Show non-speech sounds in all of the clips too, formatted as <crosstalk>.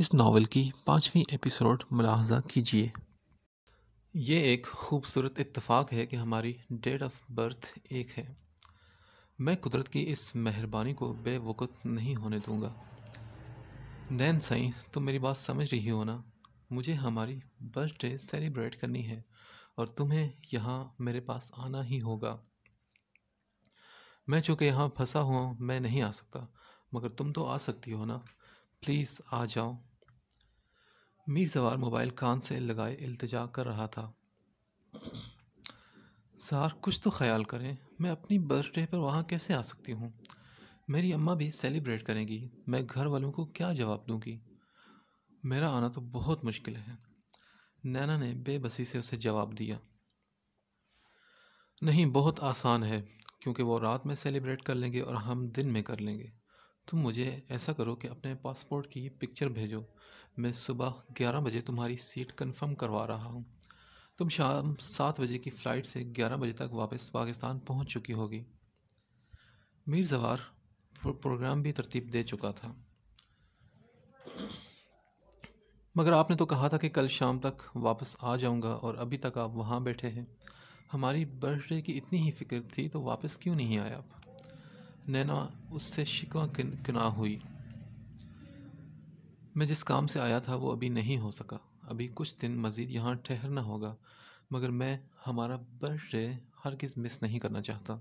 इस नावल की पाँचवीं एपिसोड मुलाजा कीजिए ये एक खूबसूरत इतफाक़ है कि हमारी डेट ऑफ बर्थ एक है मैं कुदरत की इस मेहरबानी को बेवकत नहीं होने दूंगा नैन सही तुम मेरी बात समझ रही हो ना मुझे हमारी बर्थडे सेलिब्रेट करनी है और तुम्हें यहाँ मेरे पास आना ही होगा मैं चूँकि यहाँ फंसा हुआ मैं नहीं आ सकता मगर तुम तो आ सकती हो ना प्लीज़ आ जाओ मी सवार मोबाइल कान से लगाए इल्तजा कर रहा था सार कुछ तो ख्याल करें मैं अपनी बर्थडे पर वहाँ कैसे आ सकती हूँ मेरी अम्मा भी सेलिब्रेट करेंगी मैं घर वालों को क्या जवाब दूँगी मेरा आना तो बहुत मुश्किल है नैना ने बेबसी से उसे जवाब दिया नहीं बहुत आसान है क्योंकि वो रात में सेलिब्रेट कर लेंगे और हम दिन में कर लेंगे तुम मुझे ऐसा करो कि अपने पासपोर्ट की पिक्चर भेजो मैं सुबह ग्यारह बजे तुम्हारी सीट कंफर्म करवा रहा हूँ तुम शाम सात बजे की फ़्लाइट से ग्यारह बजे तक वापस पाकिस्तान पहुँच चुकी होगी मीर जवार प्रोग्राम भी तरतीब दे चुका था मगर आपने तो कहा था कि कल शाम तक वापस आ जाऊंगा और अभी तक आप वहाँ बैठे हैं हमारी बर्थडे की इतनी ही फिक्र थी तो वापस क्यों नहीं आए आप नैना उससे शिकवा किना हुई मैं जिस काम से आया था वो अभी नहीं हो सका अभी कुछ दिन मज़ीद यहाँ ठहरना होगा मगर मैं हमारा बर्थडे हर किस मिस नहीं करना चाहता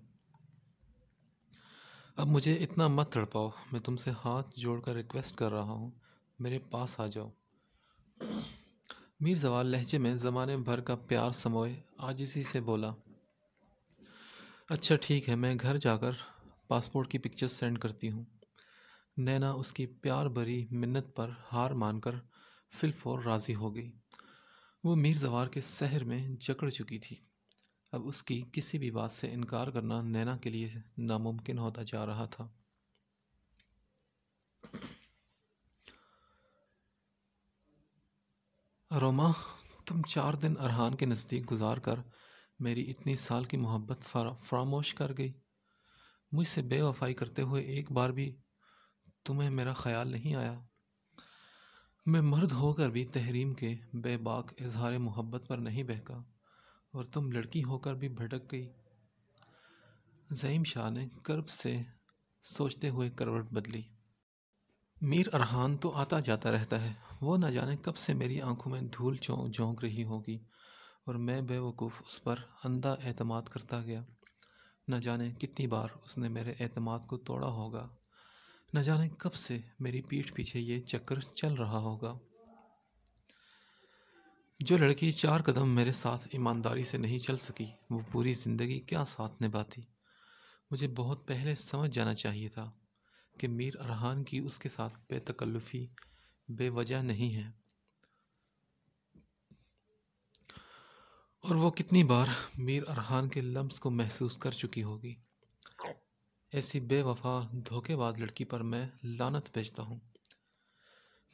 अब मुझे इतना मत तड़पाओ मैं तुमसे हाथ जोड़कर रिक्वेस्ट कर रहा हूँ मेरे पास आ जाओ मीर जवाल लहजे में ज़माने भर का प्यार समोए आजिसी से बोला अच्छा ठीक है मैं घर जाकर पासपोर्ट की पिक्चर्स सेंड करती हूँ नैना उसकी प्यार भरी मिन्नत पर हार मानकर फिलफोर राज़ी हो गई वो मीर जवार के शहर में जकड़ चुकी थी अब उसकी किसी भी बात से इनकार करना नैना के लिए नामुमकिन होता जा रहा था रोमा तुम चार दिन अरहान के नज़दीक गुजार कर मेरी इतनी साल की मोहब्बत फरामोश कर गई मुझसे बेवफाई करते हुए एक बार भी तुम्हें मेरा ख्याल नहीं आया मैं मर्द होकर भी तहरीम के बेबाक इजहार मोहब्बत पर नहीं बहका और तुम लड़की होकर भी भटक गई जहीम शाह ने कर्ब से सोचते हुए करवट बदली मीर अरहान तो आता जाता रहता है वो न जाने कब से मेरी आंखों में धूल झोंक रही होगी और मैं बेवकूफ़ उस पर अंधा एतमाद करता गया न जाने कितनी बार उसने मेरे अतमाद को तोड़ा होगा न जाने कब से मेरी पीठ पीछे ये चक्कर चल रहा होगा जो लड़की चार कदम मेरे साथ ईमानदारी से नहीं चल सकी वो पूरी ज़िंदगी क्या साथ निभाती मुझे बहुत पहले समझ जाना चाहिए था कि मीर अरहान की उसके साथ बेतकल्लुफ़ी बेवजह नहीं है और वो कितनी बार मीर अरहान के लम्स को महसूस कर चुकी होगी ऐसी बेवफा धोखेबाज लड़की पर मैं लानत भेजता हूँ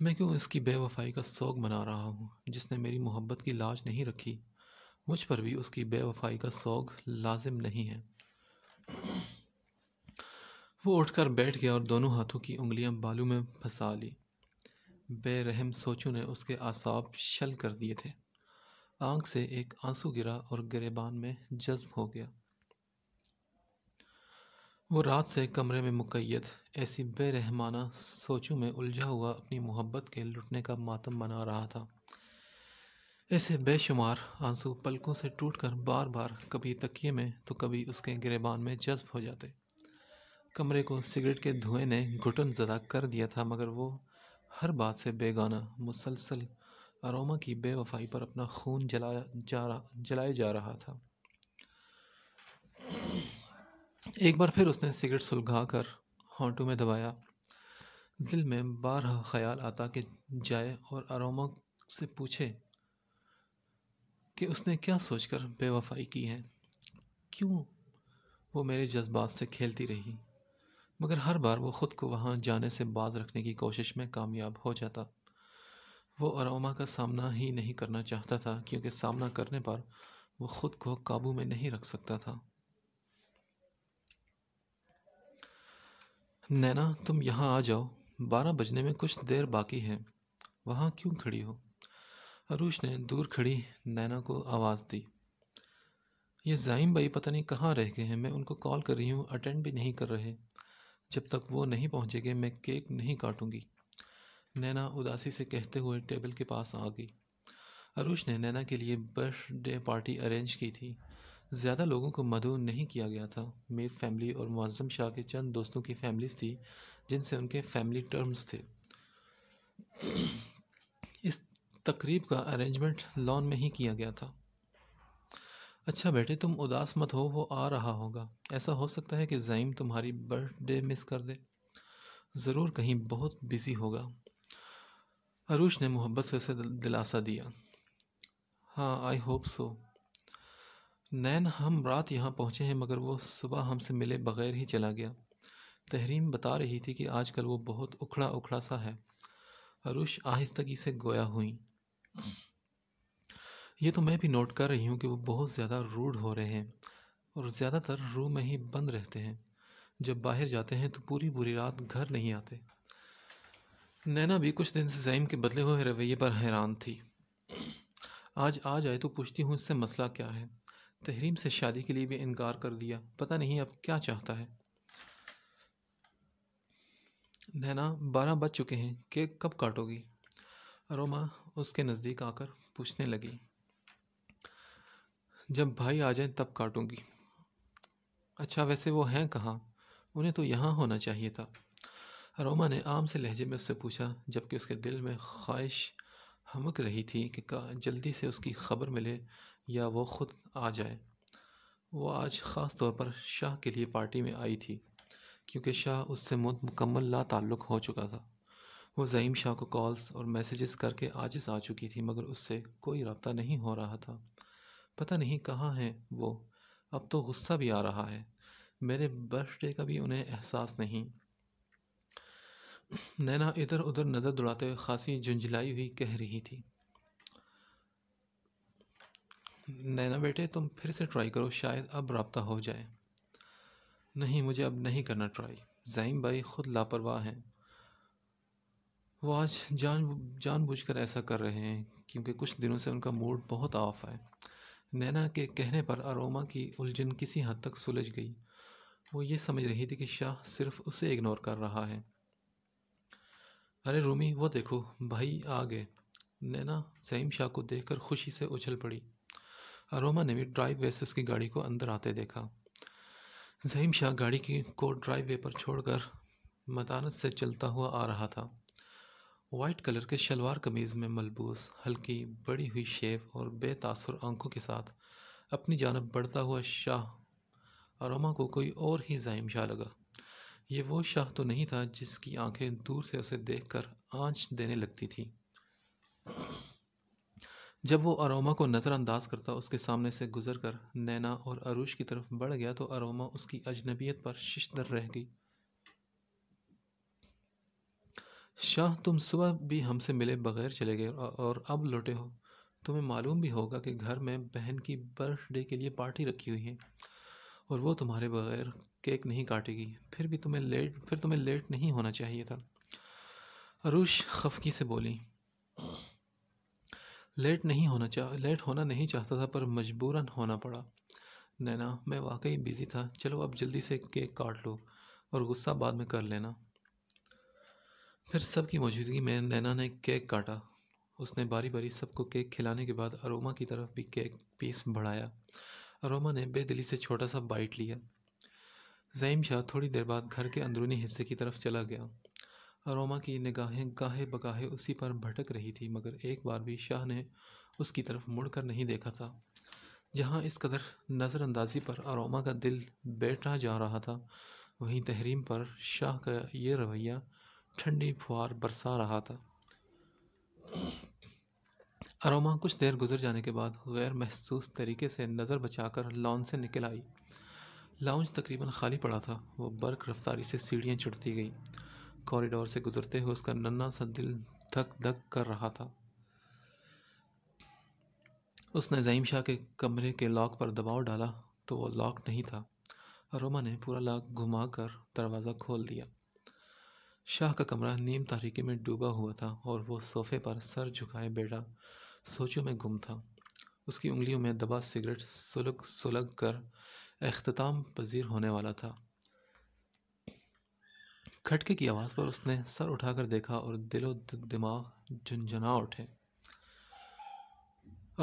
मैं क्यों इसकी बेवफाई का शौक मना रहा हूँ जिसने मेरी मोहब्बत की लाज नहीं रखी मुझ पर भी उसकी बेवफाई का शौक लाजिम नहीं है वो उठकर बैठ गया और दोनों हाथों की उंगलियां बालू में फंसा ली बेरहम सोचों ने उसके आसाब शल कर दिए थे आंख से एक आंसू गिरा और गिरेबान में जज्ब हो गया वो रात से कमरे में मुकैद ऐसी बेरहमाना सोचों में उलझा हुआ अपनी मोहब्बत के लुटने का मातम बना रहा था ऐसे बेशुमार आंसू पलकों से टूटकर बार बार कभी तकिए में तो कभी उसके गिरेबान में जज्ब हो जाते कमरे को सिगरेट के धुएं ने घुटन ज़दा कर दिया था मगर वो हर बात से बेगाना मुसलसल अरोमा की बेवफाई पर अपना खून जलाया जा रहा जलाए जा रहा था एक बार फिर उसने सिगरेट सुलगा कर होंटू में दबाया दिल में बारह ख्याल आता कि जाए और अरोमा से पूछे कि उसने क्या सोचकर बेवफाई की है क्यों वो मेरे जज्बात से खेलती रही मगर हर बार वो ख़ुद को वहाँ जाने से बाज रखने की कोशिश में कामयाब हो जाता वो अरोमा का सामना ही नहीं करना चाहता था क्योंकि सामना करने पर वो ख़ुद को काबू में नहीं रख सकता था नैना तुम यहाँ आ जाओ बारह बजने में कुछ देर बाकी है वहाँ क्यों खड़ी हो अरूश ने दूर खड़ी नैना को आवाज़ दी ये जाइम भाई पता नहीं कहाँ रह गए हैं मैं उनको कॉल कर रही हूँ अटेंड भी नहीं कर रहे जब तक वो नहीं पहुँचेंगे मैं केक नहीं काटूँगी नैना उदासी से कहते हुए टेबल के पास आ गई अरुष ने नैना के लिए बर्थडे पार्टी अरेंज की थी ज़्यादा लोगों को मधु नहीं किया गया था मीर फैमिली और मुआजम शाह के चंद दोस्तों की फैमिलीज थी जिनसे उनके फैमिली टर्म्स थे इस तकरीब का अरेंजमेंट लॉन में ही किया गया था अच्छा बेटे तुम उदास मत हो वो आ रहा होगा ऐसा हो सकता है कि ज़ाइम तुम्हारी बर्थडे मिस कर दे ज़रूर कहीं बहुत बिज़ी होगा अरूश ने मोहब्बत से उसे दिलासा दिया हाँ आई होप सो नैन हम रात यहाँ पहुँचे हैं मगर वो सुबह हमसे मिले बग़ैर ही चला गया तहरीम बता रही थी कि आजकल वो बहुत उखड़ा उखड़ा सा है अरुश आहिस्तगी से गोया हुई ये तो मैं भी नोट कर रही हूँ कि वो बहुत ज़्यादा रूढ़ हो रहे हैं और ज़्यादातर रू में ही बंद रहते हैं जब बाहर जाते हैं तो पूरी पूरी रात घर नहीं आते नैना भी कुछ दिन से जैम के बदले हुए रवैये पर हैरान थी आज आ जाए तो पूछती हूँ इससे मसला क्या है तहरीम से शादी के लिए भी इनकार कर दिया पता नहीं अब क्या चाहता है नैना बारह बज चुके हैं केक कब काटोगी रोमा उसके नज़दीक आकर पूछने लगी जब भाई आ जाए तब काटूंगी अच्छा वैसे वो हैं कहाँ उन्हें तो यहाँ होना चाहिए था रोमा ने आम से लहजे में उससे पूछा जबकि उसके दिल में ख्वाहिश हमक रही थी कि जल्दी से उसकी खबर मिले या वो खुद आ जाए वो आज ख़ास तौर पर शाह के लिए पार्टी में आई थी क्योंकि शाह उससे मुकम्मल ला ताल्लुक हो चुका था वो ज़हीम शाह को कॉल्स और मैसेजेस करके आजिज़ आ चुकी थी मगर उससे कोई रबता नहीं हो रहा था पता नहीं कहाँ है वो अब तो गुस्सा भी आ रहा है मेरे बर्थडे का भी उन्हें एहसास नहीं नैना इधर उधर नज़र दौड़ाते हुए खासी झुंझलाई हुई कह रही थी नैना बेटे तुम फिर से ट्राई करो शायद अब रबता हो जाए नहीं मुझे अब नहीं करना ट्राई ज़ाइम भाई ख़ुद लापरवाह हैं वो आज जान जानबूझकर ऐसा कर रहे हैं क्योंकि कुछ दिनों से उनका मूड बहुत ऑफ है नैना के कहने पर अरोमा की उलझन किसी हद तक सुलझ गई वो ये समझ रही थी कि शाह सिर्फ उसे इग्नोर कर रहा है अरे रूमी वो देखो भाई आ गए नैना सहीम शाह को देख खुशी से उछल पड़ी अरोमा ने भी ड्राइव वे से उसकी गाड़ी को अंदर आते देखा जहीम शाह गाड़ी की को ड्राइव वे पर छोड़कर मतानत से चलता हुआ आ रहा था वाइट कलर के शलवार कमीज़ में मलबूस हल्की बड़ी हुई शेप और बेतासर आंखों के साथ अपनी जानब बढ़ता हुआ शाह अरोमा को कोई और ही जहीम शाह लगा ये वो शाह तो नहीं था जिसकी आंखें दूर से उसे देखकर आंच देने लगती थी जब वो अरोमा को नज़रअंदाज करता उसके सामने से गुजर कर नैना और अरूश की तरफ बढ़ गया तो अरोमा उसकी अजनबीयत पर शिशदर रह गई शाह तुम सुबह भी हमसे मिले बगैर चले गए और अब लौटे हो तुम्हें मालूम भी होगा कि घर में बहन की बर्थडे के लिए पार्टी रखी हुई है और वो तुम्हारे बगैर केक नहीं काटेगी फिर भी तुम्हें लेट फिर तुम्हें लेट नहीं होना चाहिए था अरुश खफकी से बोली लेट नहीं होना चाह लेट होना नहीं चाहता था पर मजबूरन होना पड़ा नैना मैं वाकई बिज़ी था चलो अब जल्दी से केक काट लो और गुस्सा बाद में कर लेना फिर सब की मौजूदगी में नैना ने केक काटा उसने बारी बारी सबको केक खिलाने के बाद अरोमा की तरफ भी केक पीस बढ़ाया अरोमा ने बेदिली से छोटा सा बाइट लिया ज़ईम शाह थोड़ी देर बाद घर के अंदरूनी हिस्से की तरफ चला गया अरोमा की निगाहें गाहे बगाहे उसी पर भटक रही थी मगर एक बार भी शाह ने उसकी तरफ मुड़कर नहीं देखा था जहाँ इस कदर नज़रअंदाजी पर अरोमा का दिल बैठा जा रहा था वहीं तहरीम पर शाह का ये रवैया ठंडी फुहार बरसा रहा था अरोमा कुछ देर गुजर जाने के बाद गैर महसूस तरीके से नज़र बचाकर लॉन से निकल आई लाउंज तकरीबन खाली पड़ा था वह बर्क रफ्तारी से सीढ़ियाँ चढ़ती गई कॉरिडोर से गुजरते हुए उसका नन्ना सा दिल धक धक कर रहा था उसने जहीम शाह के कमरे के लॉक पर दबाव डाला तो वो लॉक नहीं था रोमा ने पूरा लॉक घुमा कर दरवाज़ा खोल दिया शाह का कमरा नीम तारीखे में डूबा हुआ था और वो सोफे पर सर झुकाए बेटा सोचों में गुम था उसकी उंगलियों में दबा सिगरेट सुलग सुलग कर अख्ताम पजीर होने वाला था खटके की आवाज़ पर उसने सर उठाकर देखा और दिलो दिमाग झुंझुना उठे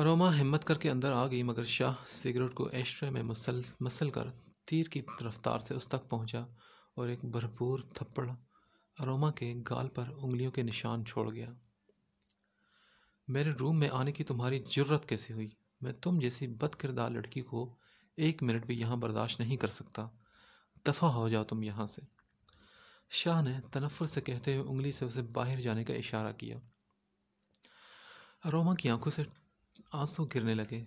अरोमा हिम्मत करके अंदर आ गई मगर शाह सिगरेट को एश्रे में मसल मसल कर तीर की रफ्तार से उस तक पहुंचा और एक भरपूर थप्पड़ अरोमा के गाल पर उंगलियों के निशान छोड़ गया मेरे रूम में आने की तुम्हारी जरूरत कैसे हुई मैं तुम जैसी बद किरदार लड़की को एक मिनट भी यहाँ बर्दाश्त नहीं कर सकता दफ़ा हो जाओ तुम यहाँ से शाह ने तनफ़र से कहते हुए उंगली से उसे बाहर जाने का इशारा किया रोमा की आंखों से आंसू गिरने लगे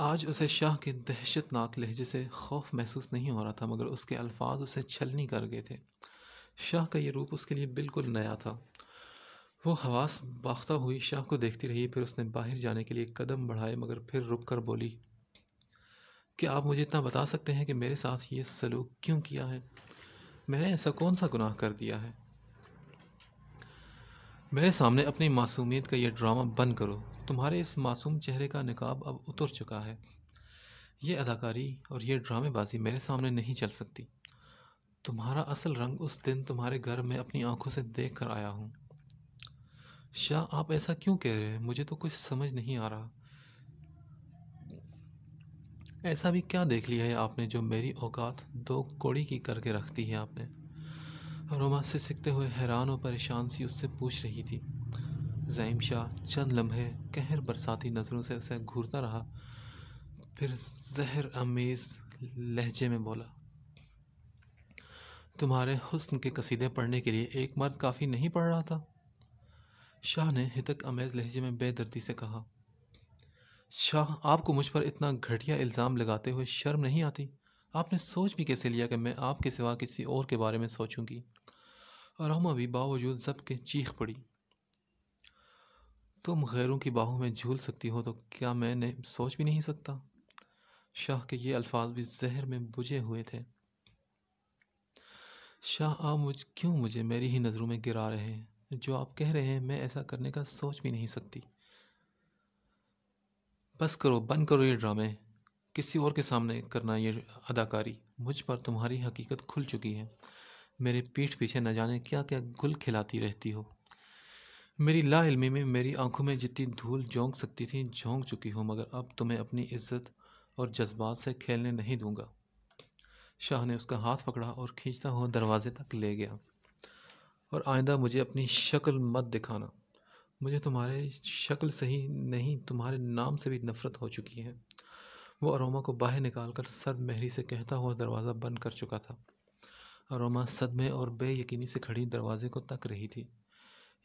आज उसे शाह के दहशतनाक लहजे से खौफ महसूस नहीं हो रहा था मगर उसके अल्फाज उसे छलनी कर गए थे शाह का ये रूप उसके लिए बिल्कुल नया था वो हवास बाख्ता हुई शाह को देखती रही फिर उसने बाहर जाने के लिए कदम बढ़ाए मगर फिर रुक कर बोली कि आप मुझे इतना बता सकते हैं कि मेरे साथ ये सलूक क्यों किया है मैंने ऐसा कौन सा गुनाह कर दिया है मेरे सामने अपनी मासूमियत का यह ड्रामा बंद करो तुम्हारे इस मासूम चेहरे का निकाब अब उतर चुका है ये अदाकारी और यह ड्रामेबाजी मेरे सामने नहीं चल सकती तुम्हारा असल रंग उस दिन तुम्हारे घर में अपनी आंखों से देख कर आया हूँ शाह आप ऐसा क्यों कह रहे हैं मुझे तो कुछ समझ नहीं आ रहा ऐसा भी क्या देख लिया है आपने जो मेरी औकात दो कोड़ी की करके रखती है आपने रोमा से सीखते हुए हैरान और परेशान सी उससे पूछ रही थी जैम शाह चंद लम्हे कहर बरसाती नज़रों से उसे घूरता रहा फिर जहर आमेज़ लहजे में बोला तुम्हारे हुस्न के कसीदे पढ़ने के लिए एक मर्द काफ़ी नहीं पढ़ रहा था शाह ने हितक अमेज लहजे में बेदर्दी से कहा शाह आपको मुझ पर इतना घटिया इल्ज़ाम लगाते हुए शर्म नहीं आती आपने सोच भी कैसे लिया कि मैं आपके सिवा किसी और के बारे में सोचूंगी हम अभी बावजूद जब के चीख पड़ी तुम गैरों की बाहों में झूल सकती हो तो क्या मैंने सोच भी नहीं सकता शाह के ये अल्फाज भी जहर में बुझे हुए थे शाह आप मुझ क्यों मुझे मेरी ही नज़रों में गिरा रहे हैं जो आप कह रहे हैं मैं ऐसा करने का सोच भी नहीं सकती बस करो बंद करो ये ड्रामे किसी और के सामने करना ये अदाकारी मुझ पर तुम्हारी हकीकत खुल चुकी है मेरे पीठ पीछे न जाने क्या क्या गुल खिलाती रहती हो मेरी ला में मेरी आंखों में जितनी धूल झोंक सकती थी झोंक चुकी हो मगर अब तुम्हें अपनी इज्जत और जज्बात से खेलने नहीं दूंगा शाह ने उसका हाथ पकड़ा और खींचता हुआ दरवाजे तक ले गया और आइंदा मुझे अपनी शक्ल मत दिखाना मुझे तुम्हारे शक्ल से ही नहीं तुम्हारे नाम से भी नफ़रत हो चुकी है वो अरोमा को बाहर निकाल कर सद महरी से कहता हुआ दरवाज़ा बंद कर चुका था अरोमा सदमे और बेयकीनी से खड़ी दरवाजे को तक रही थी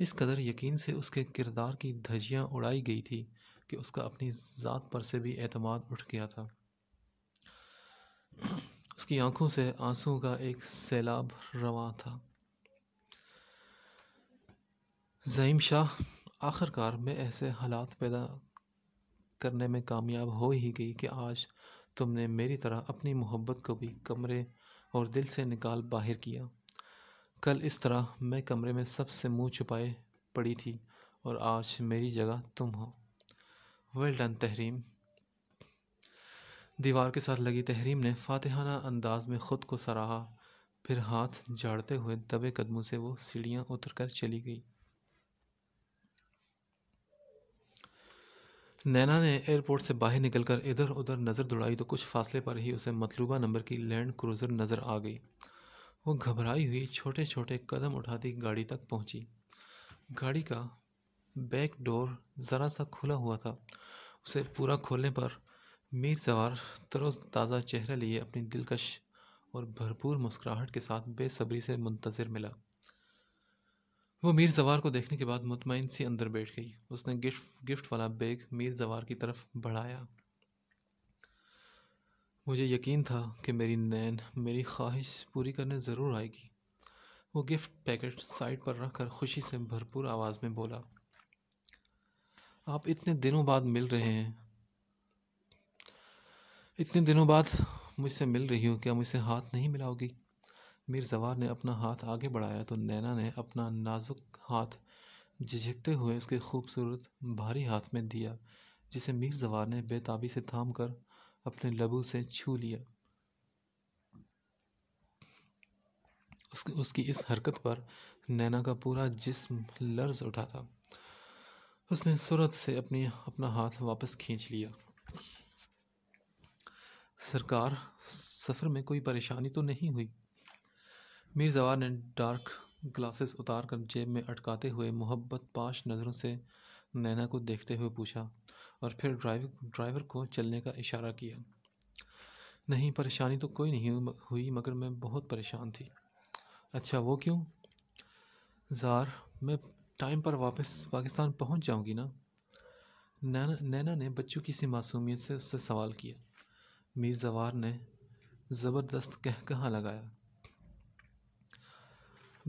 इस कदर यकीन से उसके किरदार की धजियाँ उड़ाई गई थी कि उसका अपनी ज़ात पर से भी अतमाद उठ गया था <clears throat> उसकी आंखों से आंसू का एक सैलाब रवा था जहीम शाह आखिरकार मैं ऐसे हालात पैदा करने में कामयाब हो ही गई कि आज तुमने मेरी तरह अपनी मोहब्बत को भी कमरे और दिल से निकाल बाहर किया कल इस तरह मैं कमरे में सबसे मुंह छुपाए पड़ी थी और आज मेरी जगह तुम हो वेल डन तहरीम दीवार के साथ लगी तहरीम ने फातिहाना अंदाज में ख़ुद को सराहा फिर हाथ झाड़ते हुए दबे कदमों से वो सीढ़ियाँ उतर कर चली गई नैना ने एयरपोर्ट से बाहर निकलकर इधर उधर नज़र दौड़ाई तो कुछ फासले पर ही उसे मतलूबा नंबर की लैंड क्रूज़र नज़र आ गई वो घबराई हुई छोटे छोटे कदम उठाती गाड़ी तक पहुंची। गाड़ी का बैक डोर ज़रा सा खुला हुआ था उसे पूरा खोलने पर मीर सवार तरोताज़ा चेहरा लिए अपनी दिलकश और भरपूर मुस्कुराहट के साथ बेसब्री से मुंतज़र मिला वो मीर जवार को देखने के बाद मुतमिन सी अंदर बैठ गई उसने गिफ्ट गिफ्ट वाला बैग मीर जवार की तरफ बढ़ाया मुझे यकीन था कि मेरी नैन मेरी ख्वाहिश पूरी करने ज़रूर आएगी वो गिफ्ट पैकेट साइड पर रख कर खुशी से भरपूर आवाज़ में बोला आप इतने दिनों बाद मिल रहे हैं इतने दिनों बाद मुझसे मिल रही हो क्या मुझसे हाथ नहीं मिलाओगी मीर जवार ने अपना हाथ आगे बढ़ाया तो नैना ने अपना नाजुक हाथ झिझकते हुए उसके खूबसूरत भारी हाथ में दिया जिसे मीर जवार ने बेताबी से थाम कर अपने लबू से छू लिया उसकी उसकी इस हरकत पर नैना का पूरा जिस्म लर्ज उठा था उसने सूरत से अपनी अपना हाथ वापस खींच लिया सरकार सफ़र में कोई परेशानी तो नहीं हुई मिर्जवार ने डार्क ग्लासेस उतार कर जेब में अटकाते हुए मोहब्बत पाश नज़रों से नैना को देखते हुए पूछा और फिर ड्राइवर ड्राइवर को चलने का इशारा किया नहीं परेशानी तो कोई नहीं हुई मगर मैं बहुत परेशान थी अच्छा वो क्यों ज़ार मैं टाइम पर वापस पाकिस्तान पहुंच जाऊंगी ना नैना नैना ने बच्चों की सी मासूमियत से उससे सवाल किया मीर जवार ने ज़बरदस्त कह कहाँ लगाया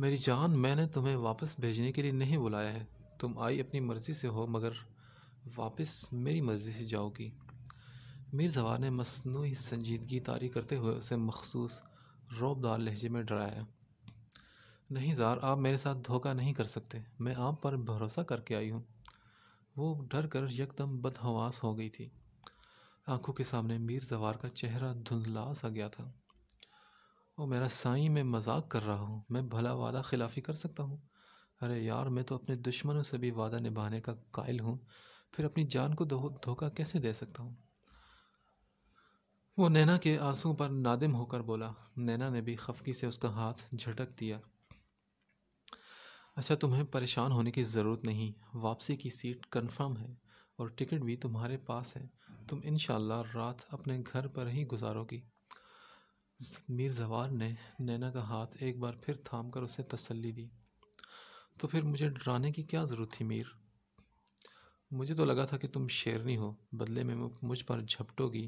मेरी जान मैंने तुम्हें वापस भेजने के लिए नहीं बुलाया है तुम आई अपनी मर्ज़ी से हो मगर वापस मेरी मर्ज़ी से जाओगी मीर जवार ने मसनू संजीदगी तारी करते हुए उसे मखसूस रौबदार लहजे में डराया नहीं जार आप मेरे साथ धोखा नहीं कर सकते मैं आप पर भरोसा करके आई हूँ वो डर कर यकदम बदहवास हो गई थी आंखों के सामने मीर जवार का चेहरा धुंधला सा गया था और मेरा साईं मैं मजाक कर रहा हूँ मैं भला वादा खिलाफ़ी कर सकता हूँ अरे यार मैं तो अपने दुश्मनों से भी वादा निभाने का कायल हूँ फिर अपनी जान को धोखा कैसे दे सकता हूँ वो नैना के आंसुओं पर नादिम होकर बोला नैना ने भी खफकी से उसका हाथ झटक दिया अच्छा तुम्हें परेशान होने की ज़रूरत नहीं वापसी की सीट कन्फर्म है और टिकट भी तुम्हारे पास है तुम इन रात अपने घर पर ही गुजारोगी मीर जवार ने नैना का हाथ एक बार फिर थाम कर उसे तसल्ली दी तो फिर मुझे डराने की क्या ज़रूरत थी मीर मुझे तो लगा था कि तुम शेरनी हो बदले में मुझ पर झपटोगी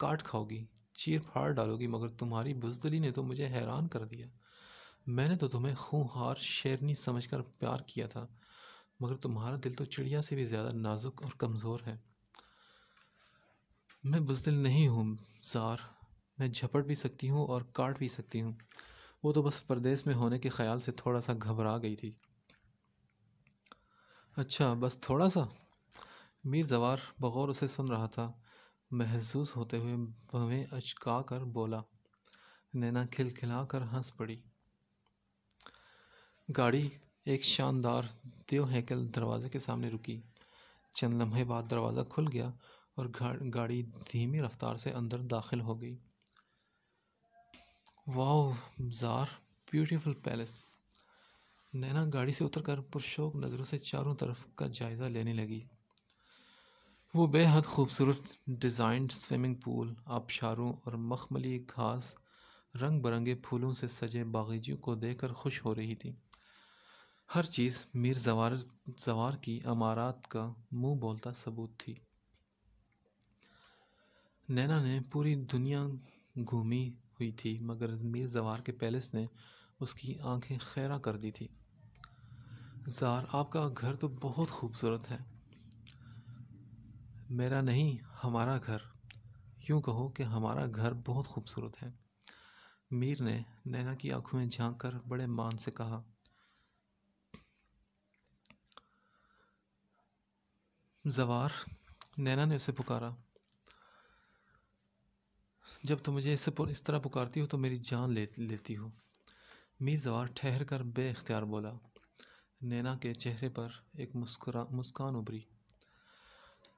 काट खाओगी चीर फाड़ डालोगी मगर तुम्हारी बुजदली ने तो मुझे हैरान कर दिया मैंने तो तुम्हें खूंखार शेरनी समझकर प्यार किया था मगर तुम्हारा दिल तो चिड़िया से भी ज़्यादा नाजुक और कमज़ोर है मैं बुजदिल नहीं हूँ सार मैं झपट भी सकती हूँ और काट भी सकती हूँ वो तो बस परदेश में होने के ख्याल से थोड़ा सा घबरा गई थी अच्छा बस थोड़ा सा मीर जवार बगौर उसे सुन रहा था महसूस होते हुए भवें अचका कर बोला नैना खिलखिला कर हंस पड़ी गाड़ी एक शानदार देव हैकल दरवाज़े के सामने रुकी चंद लम्हे बाद दरवाज़ा खुल गया और गाड़ी धीमी रफ्तार से अंदर दाखिल हो गई वाह जार ब्यूटीफुल पैलेस नैना गाड़ी से उतरकर पुरशोक नज़रों से चारों तरफ का जायज़ा लेने लगी वो बेहद खूबसूरत डिज़ाइंड स्विमिंग पूल आबशारों और मखमली घास रंग बिरंगे फूलों से सजे बागीचियों को देखकर खुश हो रही थी हर चीज़ मीर जवार जवार की अमारात का मुंह बोलता सबूत थी नैना ने पूरी दुनिया घूमी हुई थी मगर मीर जवार के पैलेस ने उसकी आंखें खैरा कर दी थी ज़ार आपका घर तो बहुत खूबसूरत है मेरा नहीं हमारा घर यूँ कहो कि हमारा घर बहुत खूबसूरत है मीर ने नैना की आंखों में झांक कर बड़े मान से कहा जवार नैना ने उसे पुकारा जब तुम तो मुझे इससे इस तरह पुकारती हो तो मेरी जान ले लेती हो जवार ठहर कर बेख्तियार बोला नैना के चेहरे पर एक मुस्कुरा मुस्कान उभरी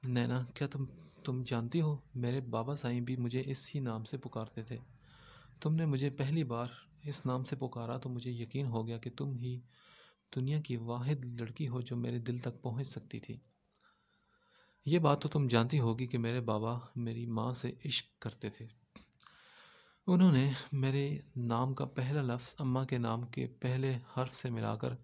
नैना क्या तुम तुम जानती हो मेरे बाबा साईं भी मुझे इसी नाम से पुकारते थे तुमने मुझे पहली बार इस नाम से पुकारा तो मुझे यकीन हो गया कि तुम ही दुनिया की वाहिद लड़की हो जो मेरे दिल तक पहुंच सकती थी ये बात तो तुम जानती होगी कि मेरे बाबा मेरी माँ से इश्क करते थे उन्होंने मेरे नाम का पहला लफ्ज़ अम्मा के नाम के पहले हर्फ से मिलाकर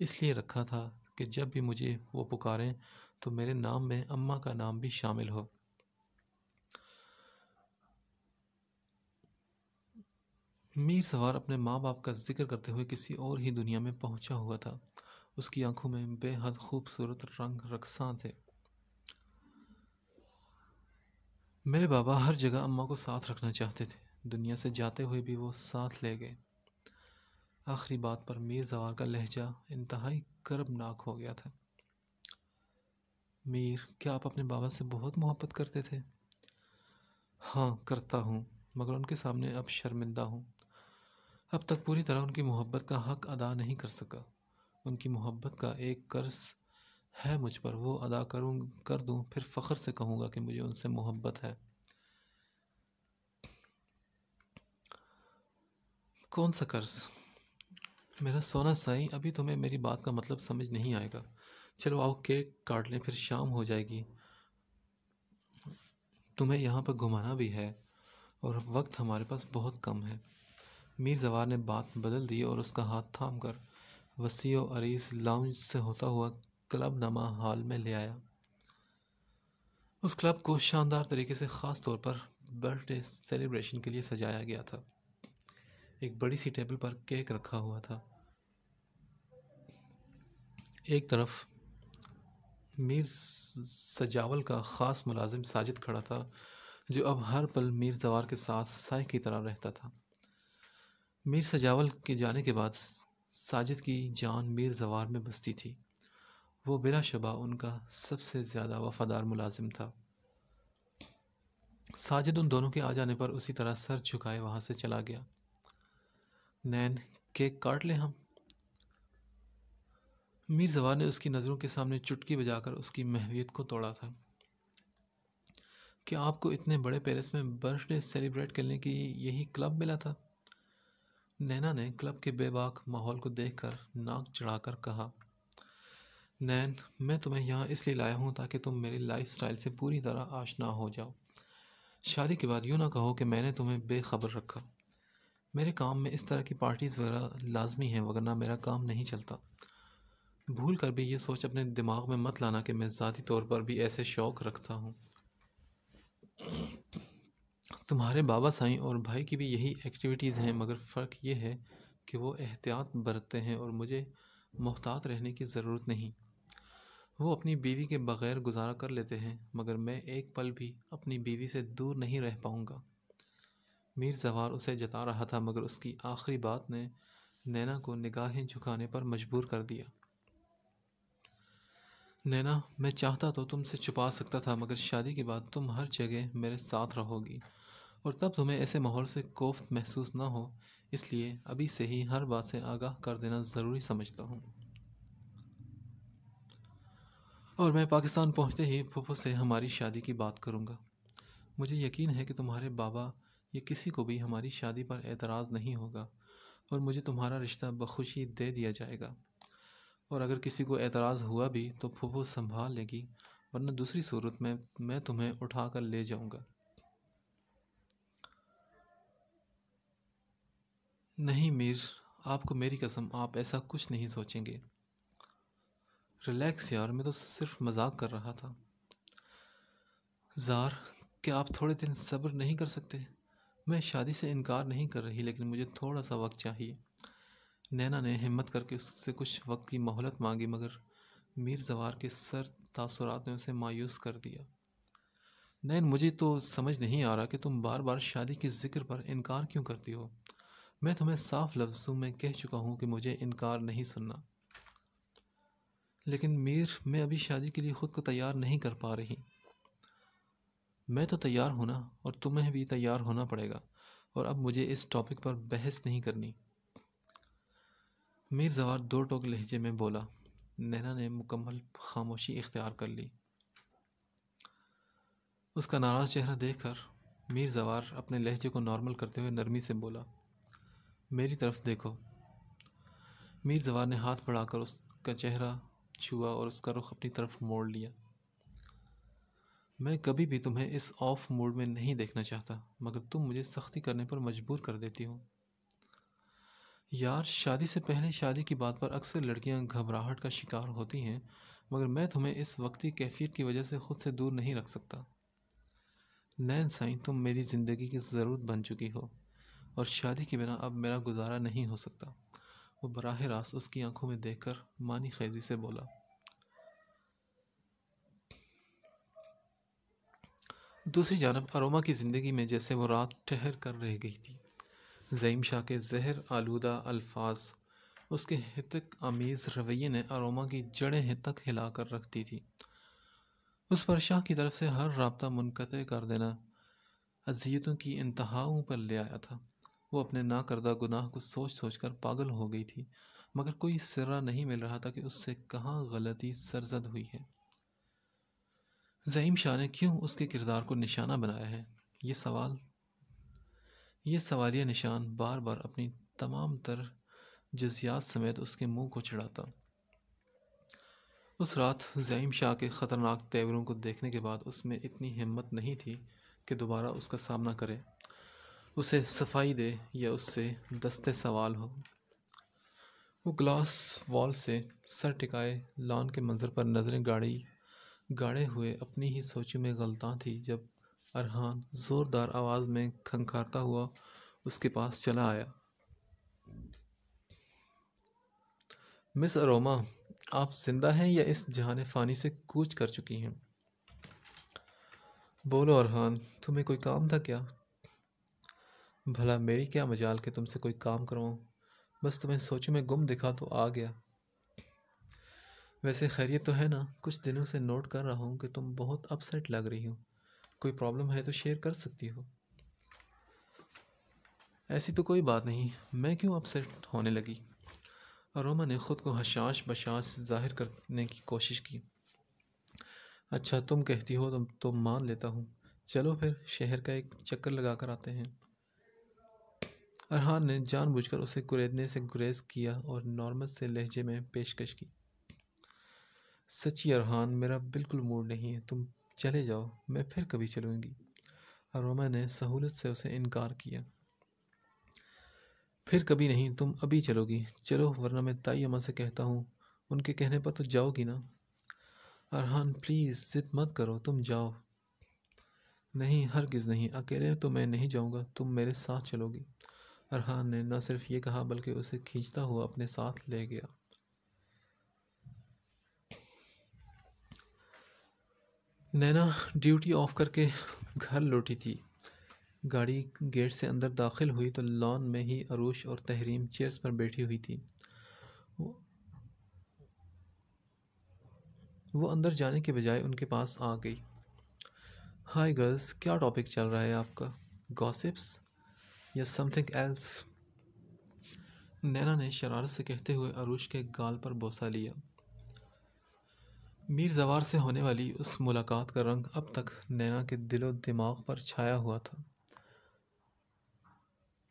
इसलिए रखा था कि जब भी मुझे वो पुकारें तो मेरे नाम में अम्मा का नाम भी शामिल हो मीर सवार अपने माँ बाप का जिक्र करते हुए किसी और ही दुनिया में पहुँचा हुआ था उसकी आंखों में बेहद खूबसूरत रंग रकसा थे मेरे बाबा हर जगह अम्मा को साथ रखना चाहते थे दुनिया से जाते हुए भी वो साथ ले गए आखिरी बात पर मीर जवार का लहजा इंतहाई कर्बनाक हो गया था मीर क्या आप अपने बाबा से बहुत मोहब्बत करते थे हाँ करता हूँ मगर उनके सामने अब शर्मिंदा हूँ अब तक पूरी तरह उनकी मोहब्बत का हक अदा नहीं कर सका उनकी मोहब्बत का एक कर्ज है मुझ पर वो अदा करूँ कर दूँ फिर फ़ख्र से कहूँगा कि मुझे उनसे मोहब्बत है कौन सा कर्ज मेरा सोना साई अभी तुम्हें मेरी बात का मतलब समझ नहीं आएगा चलो आओ केक काट लें फिर शाम हो जाएगी तुम्हें यहाँ पर घुमाना भी है और वक्त हमारे पास बहुत कम है मीर जवार ने बात बदल दी और उसका हाथ थाम कर वसी और अरीस लाउंज से होता हुआ क्लब नमा हाल में ले आया उस क्लब को शानदार तरीके से ख़ास तौर पर बर्थडे सेलिब्रेशन के लिए सजाया गया था एक बड़ी सी टेबल पर केक रखा हुआ था एक तरफ मीर सजावल का ख़ास मुलाजिम साजिद खड़ा था जो अब हर पल मीर जवार के साथ साय की तरह रहता था मीर सजावल के जाने के बाद साजिद की जान मीर जवार में बसती थी वो बिना शबा उनका सबसे ज़्यादा वफ़ादार मुलाजिम था साजिद उन दोनों के आ जाने पर उसी तरह सर झुकाए वहाँ से चला गया नैन केक काट लें हम मीर जवान ने उसकी नज़रों के सामने चुटकी बजाकर उसकी महवियत को तोड़ा था क्या आपको इतने बड़े पैलेस में बर्थडे सेलिब्रेट करने की यही क्लब मिला था नैना ने क्लब के बेबाक माहौल को देखकर नाक चढ़ाकर कहा नैन मैं तुम्हें यहाँ इसलिए लाया हूँ ताकि तुम मेरी लाइफ स्टाइल से पूरी तरह आशना हो जाओ शादी के बाद यूँ ना कहो कि मैंने तुम्हें बेखबर रखा मेरे काम में इस तरह की पार्टीज़ वगैरह लाजमी हैं वगरना मेरा काम नहीं चलता भूल कर भी ये सोच अपने दिमाग में मत लाना कि मैं ज़ाती तौर पर भी ऐसे शौक़ रखता हूँ तुम्हारे बाबा साईं और भाई की भी यही एक्टिविटीज़ हैं मगर फ़र्क ये है कि वो एहतियात बरतते हैं और मुझे मोहतात रहने की ज़रूरत नहीं वो अपनी बीवी के बग़ैर गुजारा कर लेते हैं मगर मैं एक पल भी अपनी बीवी से दूर नहीं रह पाऊँगा मीर जवार उसे जता रहा था मगर उसकी आखिरी बात ने नैना को निगाहें झुकाने पर मजबूर कर दिया नैना मैं चाहता तो तुमसे छुपा सकता था मगर शादी के बाद तुम हर जगह मेरे साथ रहोगी और तब तुम्हें ऐसे माहौल से कोफ्त महसूस ना हो इसलिए अभी से ही हर बात से आगाह कर देना ज़रूरी समझता हूँ और मैं पाकिस्तान पहुँचते ही फुफो से हमारी शादी की बात करूँगा मुझे यकीन है कि तुम्हारे बाबा या किसी को भी हमारी शादी पर एतराज़ नहीं होगा और मुझे तुम्हारा रिश्ता बखुशी दे दिया जाएगा और अगर किसी को एतराज़ हुआ भी तो फूफो संभाल लेगी वरना दूसरी सूरत में मैं तुम्हें उठा कर ले जाऊँगा नहीं मीर आपको मेरी कसम आप ऐसा कुछ नहीं सोचेंगे रिलैक्स यार मैं तो सिर्फ मजाक कर रहा था ज़ार क्या आप थोड़े दिन सब्र नहीं कर सकते मैं शादी से इनकार नहीं कर रही लेकिन मुझे थोड़ा सा वक्त चाहिए नैना ने हिम्मत करके उससे कुछ वक्त की मोहलत मांगी मगर मीर जवार के सर तासुरात ने उसे मायूस कर दिया नैन मुझे तो समझ नहीं आ रहा कि तुम बार बार शादी के ज़िक्र पर इनकार क्यों करती हो मैं तुम्हें साफ लफ्ज़ों में कह चुका हूँ कि मुझे इनकार नहीं सुनना लेकिन मीर मैं अभी शादी के लिए ख़ुद को तैयार नहीं कर पा रही मैं तो तैयार हूँ ना और तुम्हें भी तैयार होना पड़ेगा और अब मुझे इस टॉपिक पर बहस नहीं करनी मीर जवार दो टोक लहजे में बोला नैना ने मुकम्मल खामोशी इख्तियार कर ली उसका नाराज़ चेहरा देखकर मीर जवार अपने लहजे को नॉर्मल करते हुए नरमी से बोला मेरी तरफ देखो मीर जवार ने हाथ बढ़ाकर उसका चेहरा छुआ और उसका रुख अपनी तरफ मोड़ लिया मैं कभी भी तुम्हें इस ऑफ मूड में नहीं देखना चाहता मगर तुम मुझे सख्ती करने पर मजबूर कर देती हो यार शादी से पहले शादी की बात पर अक्सर लड़कियां घबराहट का शिकार होती हैं मगर मैं तुम्हें इस वक्त की कैफियत की वजह से खुद से दूर नहीं रख सकता नैन साई तुम मेरी ज़िंदगी की ज़रूरत बन चुकी हो और शादी के बिना अब मेरा गुजारा नहीं हो सकता वो बराह रास्त उसकी आंखों में देखकर मानी खैजी से बोला दूसरी जानब अरोमा की ज़िंदगी में जैसे वो रात ठहर कर रह गई थी ज़ईम शाह के जहर आलूदा अल्फाज उसके हितक आमेज़ रवैये ने अरोमा की जड़ें हितक हिला कर रखती थी उस पर शाह की तरफ से हर रबता मुनक़ कर देना अजियतों की इंतहाओं पर ले आया था वो अपने ना करदा गुनाह को सोच सोच कर पागल हो गई थी मगर कोई सिरा नहीं मिल रहा था कि उससे कहाँ गलती सरजद हुई है ज़हीम शाह ने क्यों उसके किरदार को निशाना बनाया है ये सवाल ये सवालिया निशान बार बार अपनी तमाम तर जजियात समेत उसके मुंह को चिढ़ाता उस रात जहीम शाह के ख़तरनाक तेवरों को देखने के बाद उसमें इतनी हिम्मत नहीं थी कि दोबारा उसका सामना करे उसे सफाई दे या उससे दस्ते सवाल हो वो ग्लास वॉल से सर टिकाए लॉन के मंज़र पर नज़रें गाड़ी गाड़े हुए अपनी ही सोच में गलता थी जब अरहान ज़ोरदार आवाज़ में खंखारता हुआ उसके पास चला आया मिस अरोमा आप जिंदा हैं या इस जहान फ़ानी से कूच कर चुकी हैं बोलो अरहान तुम्हें कोई काम था क्या भला मेरी क्या मजाल के तुमसे कोई काम करवाऊँ बस तुम्हें सोचे में गुम दिखा तो आ गया वैसे खैरियत तो है ना कुछ दिनों से नोट कर रहा हूँ कि तुम बहुत अपसेट लग रही हो कोई प्रॉब्लम है तो शेयर कर सकती हो ऐसी तो कोई बात नहीं मैं क्यों अपसेट होने लगी अरोमा ने ख़ुद को हशाश बशाश जाहिर करने की कोशिश की अच्छा तुम कहती हो तो, तो मान लेता हूँ चलो फिर शहर का एक चक्कर लगा कर आते हैं अरहान ने जानबूझकर उसे कुरेदने से गुरेज किया और नॉर्मल से लहजे में पेशकश की सची अरहान मेरा बिल्कुल मूड नहीं है तुम चले जाओ मैं फिर कभी चलूँगी अरोमा ने सहूलत से उसे इनकार किया फिर कभी नहीं तुम अभी चलोगी चलो वरना मैं ताई अम्मा से कहता हूँ उनके कहने पर तो जाओगी ना अरहान प्लीज़ जिद मत करो तुम जाओ नहीं हरगिज़ नहीं अकेले तो मैं नहीं जाऊँगा तुम मेरे साथ चलोगी अरहान ने न सिर्फ ये कहा बल्कि उसे खींचता हुआ अपने साथ ले गया नैना ड्यूटी ऑफ करके घर लौटी थी गाड़ी गेट से अंदर दाखिल हुई तो लॉन में ही अरूश और तहरीम चेयर्स पर बैठी हुई थी वो अंदर जाने के बजाय उनके पास आ गई हाय गर्ल्स क्या टॉपिक चल रहा है आपका गॉसिप्स या समथिंग एल्स नैना ने शरारत से कहते हुए अरूश के गाल पर बोसा लिया मीर जवार से होने वाली उस मुलाकात का रंग अब तक नैना के दिलो दिमाग पर छाया हुआ था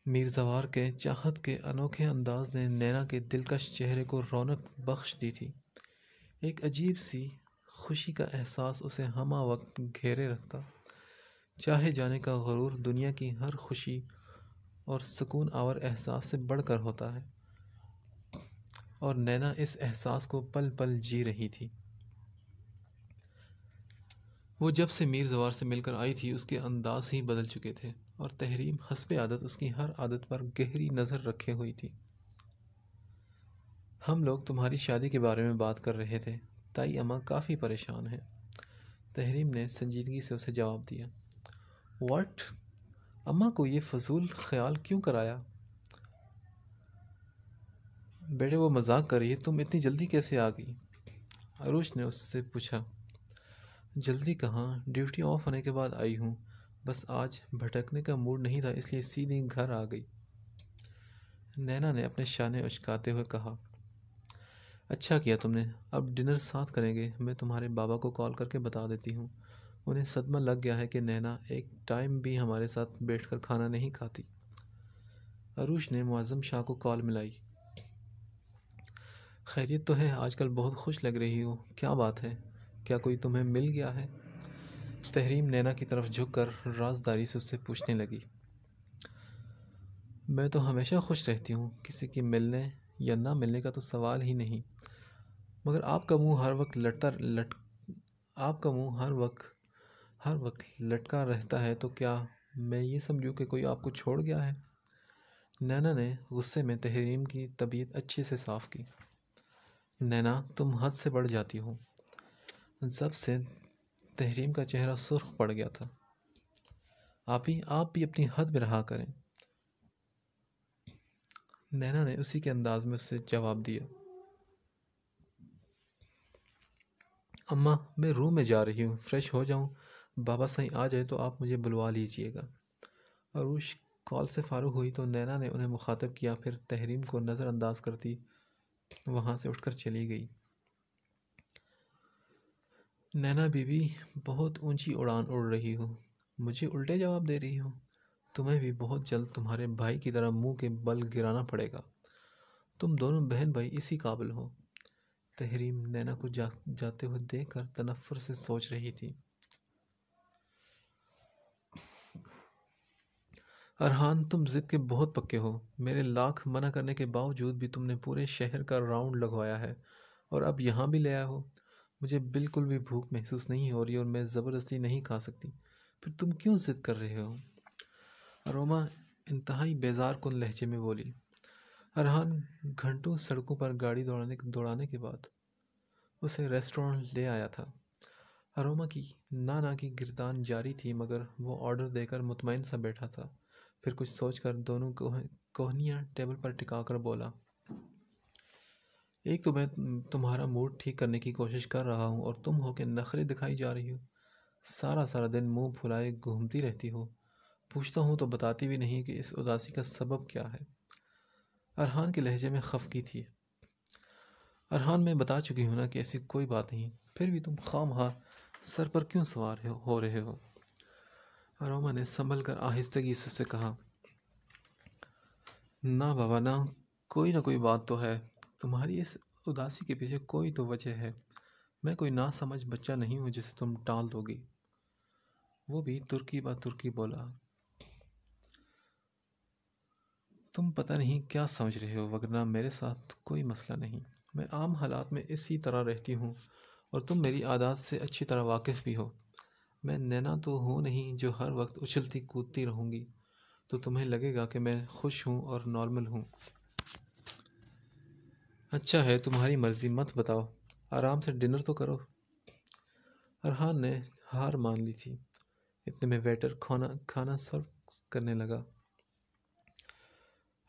मीर जवार के चाहत के अनोखे अंदाज ने नैना के दिलकश चेहरे को रौनक बख्श दी थी एक अजीब सी खुशी का एहसास उसे हमा वक्त घेरे रखता चाहे जाने का गरूर दुनिया की हर खुशी और सुकून आवर एहसास से बढ़कर होता है और नैना इस एहसास को पल पल जी रही थी वो जब से मीर जवार से मिलकर आई थी उसके अंदाज ही बदल चुके थे और तहरीम हसब आदत उसकी हर आदत पर गहरी नज़र रखे हुई थी हम लोग तुम्हारी शादी के बारे में बात कर रहे थे ताई अमां काफ़ी परेशान हैं तहरीम ने संजीदगी से उसे जवाब दिया वाट अम्मा को ये फजूल ख्याल क्यों कराया बेटे वो मजाक करिए तुम इतनी जल्दी कैसे आ गई अरुष ने उससे पूछा जल्दी कहाँ ड्यूटी ऑफ होने के बाद आई हूँ बस आज भटकने का मूड नहीं था इसलिए सीधी घर आ गई नैना ने अपने शाने उचकाते हुए कहा अच्छा किया तुमने अब डिनर साथ करेंगे मैं तुम्हारे बाबा को कॉल करके बता देती हूँ उन्हें सदमा लग गया है कि नैना एक टाइम भी हमारे साथ बैठकर खाना नहीं खाती अरूश ने मुआज़म शाह को कॉल मिलाई खैरियत तो है आजकल बहुत खुश लग रही हो क्या बात है क्या कोई तुम्हें मिल गया है तहरीम नैना की तरफ झुककर राजदारी से उससे पूछने लगी मैं तो हमेशा खुश रहती हूँ किसी की मिलने या ना मिलने का तो सवाल ही नहीं मगर आपका मुंह हर वक्त लटता लट आपका मुंह हर वक्त हर वक्त लटका रहता है तो क्या मैं ये समझूँ कि कोई आपको छोड़ गया है नैना ने गुस्से में तहरीम की तबीयत अच्छे से साफ़ की नैना तुम हद से बढ़ जाती हो जब से तहरीम का चेहरा सुर्ख पड़ गया था आप ही आप भी अपनी हद में रहा करें नैना ने उसी के अंदाज में उससे जवाब दिया अम्मा मैं रूम में जा रही हूँ फ्रेश हो जाऊँ बाबा साईं आ जाए तो आप मुझे बुलवा लीजिएगा अरूश कॉल से फारूक हुई तो नैना ने उन्हें मुखातब किया फिर तहरीम को नज़रअंदाज करती वहाँ से उठकर चली गई नैना बीबी बहुत ऊंची उड़ान उड़ रही हो मुझे उल्टे जवाब दे रही हो तुम्हें भी बहुत जल्द तुम्हारे भाई की तरह मुंह के बल गिराना पड़ेगा तुम दोनों बहन भाई इसी काबिल हो तहरीम नैना को जा, जाते हुए देख कर तनफ़र से सोच रही थी अरहान तुम ज़िद के बहुत पक्के हो मेरे लाख मना करने के बावजूद भी तुमने पूरे शहर का राउंड लगवाया है और अब यहाँ भी ले आया हो मुझे बिल्कुल भी भूख महसूस नहीं हो रही और मैं ज़बरदस्ती नहीं खा सकती फिर तुम क्यों ज़िद कर रहे हो अरोमा इंतहाई बेजार कन लहजे में बोली अरहान घंटों सड़कों पर गाड़ी दौड़ाने दौड़ाने के बाद उसे रेस्टोरेंट ले आया था अरोमा की ना ना की गिरदान जारी थी मगर वो ऑर्डर देकर मुतमिन सा बैठा था फिर कुछ सोचकर दोनों कोह कोहनियाँ टेबल पर टिका कर बोला एक तो मैं तुम्हारा मूड ठीक करने की कोशिश कर रहा हूँ और तुम हो के नखरे दिखाई जा रही हो सारा सारा दिन मुंह फुलाए घूमती रहती हो पूछता हूँ तो बताती भी नहीं कि इस उदासी का सबब क्या है अरहान के लहजे में खफकी थी अरहान मैं बता चुकी हूँ ना कि ऐसी कोई बात नहीं फिर भी तुम खाम हार सर पर क्यों सवार हो रहे हो रोमा ने संभल कर आहिस्तगी से कहा ना बाबा ना कोई ना कोई बात तो है तुम्हारी इस उदासी के पीछे कोई तो वजह है मैं कोई ना समझ बच्चा नहीं हूँ जिसे तुम टाल दोगी वो भी तुर्की बा तुर्की बोला तुम पता नहीं क्या समझ रहे हो वगरना मेरे साथ कोई मसला नहीं मैं आम हालात में इसी तरह रहती हूँ और तुम मेरी आदत से अच्छी तरह वाकिफ़ भी हो मैं नैना तो हूँ नहीं जो हर वक्त उछलती कूदती रहूँगी तो तुम्हें लगेगा कि मैं खुश हूँ और नॉर्मल हूँ अच्छा है तुम्हारी मर्जी मत बताओ आराम से डिनर तो करो अरहान ने हार मान ली थी इतने में वेटर खाना खाना सर्व करने लगा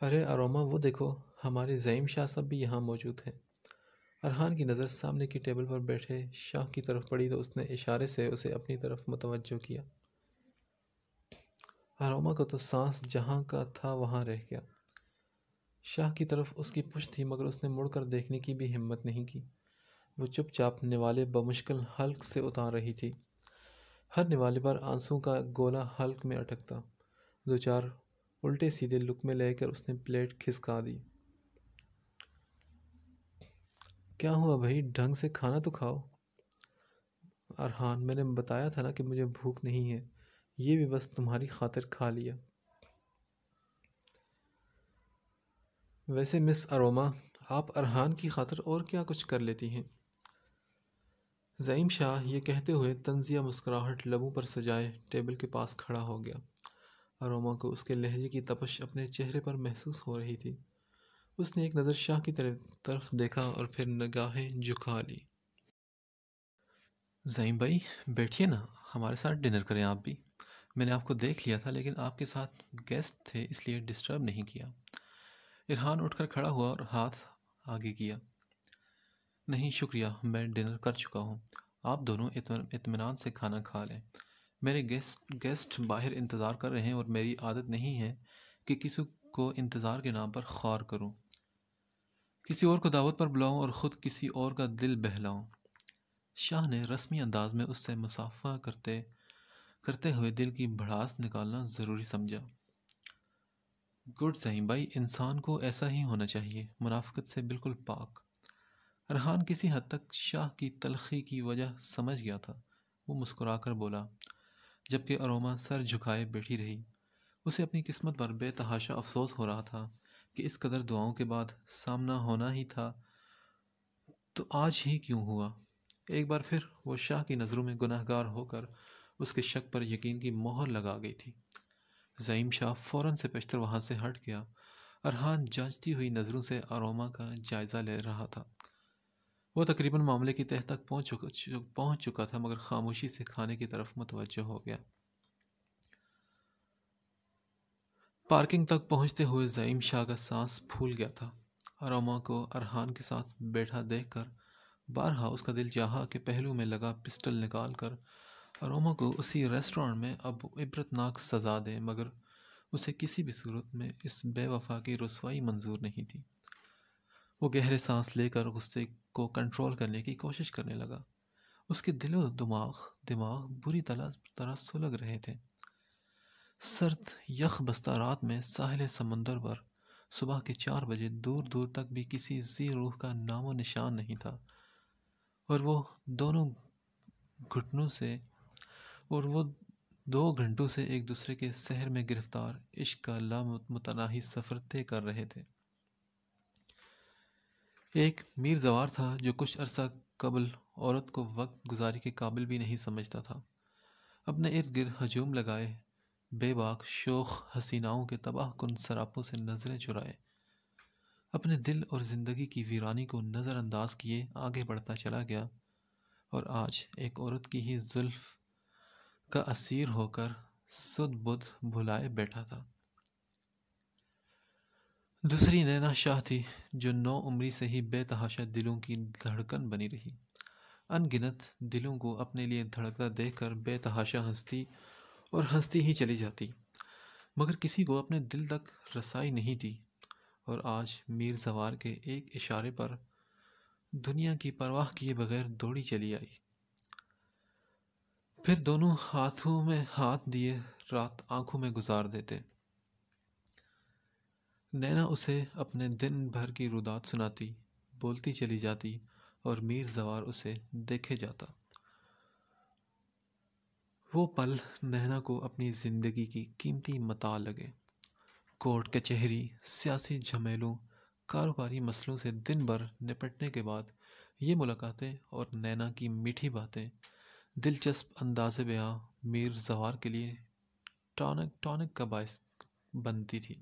अरे अरोमा वो देखो हमारे ज़ईम शाह साहब भी यहाँ मौजूद हैं अरहान की नज़र सामने की टेबल पर बैठे शाह की तरफ पड़ी तो उसने इशारे से उसे अपनी तरफ मुतवजो किया अरोमा को तो सांस जहाँ का था वहाँ रह गया शाह की तरफ उसकी पुश थी मगर उसने मुड़कर देखने की भी हिम्मत नहीं की वो चुपचाप निवाले बमुश्किल हल्क से उतार रही थी हर निवाले पर आंसू का गोला हल्क में अटकता दो चार उल्टे सीधे लुक में लेकर उसने प्लेट खिसका दी क्या हुआ भाई ढंग से खाना तो खाओ अरहान मैंने बताया था ना कि मुझे भूख नहीं है ये भी बस तुम्हारी खातिर खा लिया वैसे मिस अरोमा आप अरहान की खातर और क्या कुछ कर लेती हैं ज़ईम शाह ये कहते हुए तंजिया मुस्कुराहट लबों पर सजाए टेबल के पास खड़ा हो गया अरोमा को उसके लहजे की तपश अपने चेहरे पर महसूस हो रही थी उसने एक नज़र शाह की तरफ देखा और फिर नगाहें झुका ली ज़ईम भाई बैठिए ना हमारे साथ डिनर करें आप भी मैंने आपको देख लिया था लेकिन आपके साथ गेस्ट थे इसलिए डिस्टर्ब नहीं किया इरहान उठकर खड़ा हुआ और हाथ आगे किया नहीं शुक्रिया मैं डिनर कर चुका हूँ आप दोनों इतमान से खाना खा लें मेरे गेस्ट गेस्ट बाहर इंतज़ार कर रहे हैं और मेरी आदत नहीं है कि किसी को इंतज़ार के नाम पर ख्वार करूं किसी और को दावत पर बुलाऊं और ख़ुद किसी और का दिल बहलाऊं शाह ने रस्मी अंदाज में उससे मुसाफा करते करते हुए दिल की भड़ास निकालना ज़रूरी समझा गुड सही भाई इंसान को ऐसा ही होना चाहिए मुनाफ्त से बिल्कुल पाक रहान किसी हद तक शाह की तलखी की वजह समझ गया था वो मुस्कुराकर बोला जबकि अरोमा सर झुकाए बैठी रही उसे अपनी किस्मत पर बेतहाशा अफसोस हो रहा था कि इस कदर दुआओं के बाद सामना होना ही था तो आज ही क्यों हुआ एक बार फिर वो शाह की नज़रों में गुनाहगार होकर उसके शक पर यकीन की मोहर लगा गई थी ज़ईम शाह फ़ौरन से पेशतर वहाँ से हट गया अरहान जांचती हुई नज़रों से अरोमा का जायज़ा ले रहा था वो तकरीबन मामले की तह तक पहुँच चुका पहुँच चुका था मगर खामोशी से खाने की तरफ मतवजह हो गया पार्किंग तक पहुँचते हुए ज़ईम शाह का सांस फूल गया था अरोमा को अरहान के साथ बैठा देखकर बारहा उसका दिल चाहा के पहलू में लगा पिस्टल निकाल कर रोमा को उसी रेस्टोरेंट में अब इबरतनाक सज़ा दे मगर उसे किसी भी सूरत में इस बेवफा की रसवाई मंजूर नहीं थी वो गहरे सांस लेकर गुस्से को कंट्रोल करने की कोशिश करने लगा उसके दिलो दिमाग दिमाग बुरी तरह तरह सुलग रहे थे सर्द यख बस्ता रात में साहिल समंदर पर सुबह के चार बजे दूर दूर तक भी किसी जी रूह का नामो निशान नहीं था और वो दोनों घुटनों से और वो दो घंटों से एक दूसरे के शहर में गिरफ्तार इश्क का लामतनाही सफ़र तय कर रहे थे एक मीर जवार था जो कुछ अरसा कबल औरत को वक्त गुजारी के काबिल भी नहीं समझता था अपने इर्द गिर्द हजूम लगाए बेबाक शोख हसीनाओं के तबाह कन सरापों से नज़रें चुराए अपने दिल और ज़िंदगी की वीरानी को नज़रअंदाज किए आगे बढ़ता चला गया और आज एक औरत की ही जुल्फ़ का असीर होकर सुध बुध भुलाए बैठा था दूसरी नैना शाह थी जो नौ उम्री से ही बेतहाशा दिलों की धड़कन बनी रही अनगिनत दिलों को अपने लिए धड़कता देखकर बेतहाशा हंसती और हंसती ही चली जाती मगर किसी को अपने दिल तक रसाई नहीं थी और आज मीर जवार के एक इशारे पर दुनिया की परवाह किए बगैर दौड़ी चली आई फिर दोनों हाथों में हाथ दिए रात आंखों में गुजार देते नैना उसे अपने दिन भर की रुदात सुनाती बोलती चली जाती और मीर जवार उसे देखे जाता वो पल नैना को अपनी ज़िंदगी की कीमती मता लगे कोर्ट कचहरी सियासी झमेलों कारोबारी मसलों से दिन भर निपटने के बाद ये मुलाकातें और नैना की मीठी बातें दिलचस्प अंदाज बयाँ मीर जवार के लिए टॉनिक टॉनिक का बायस बनती थी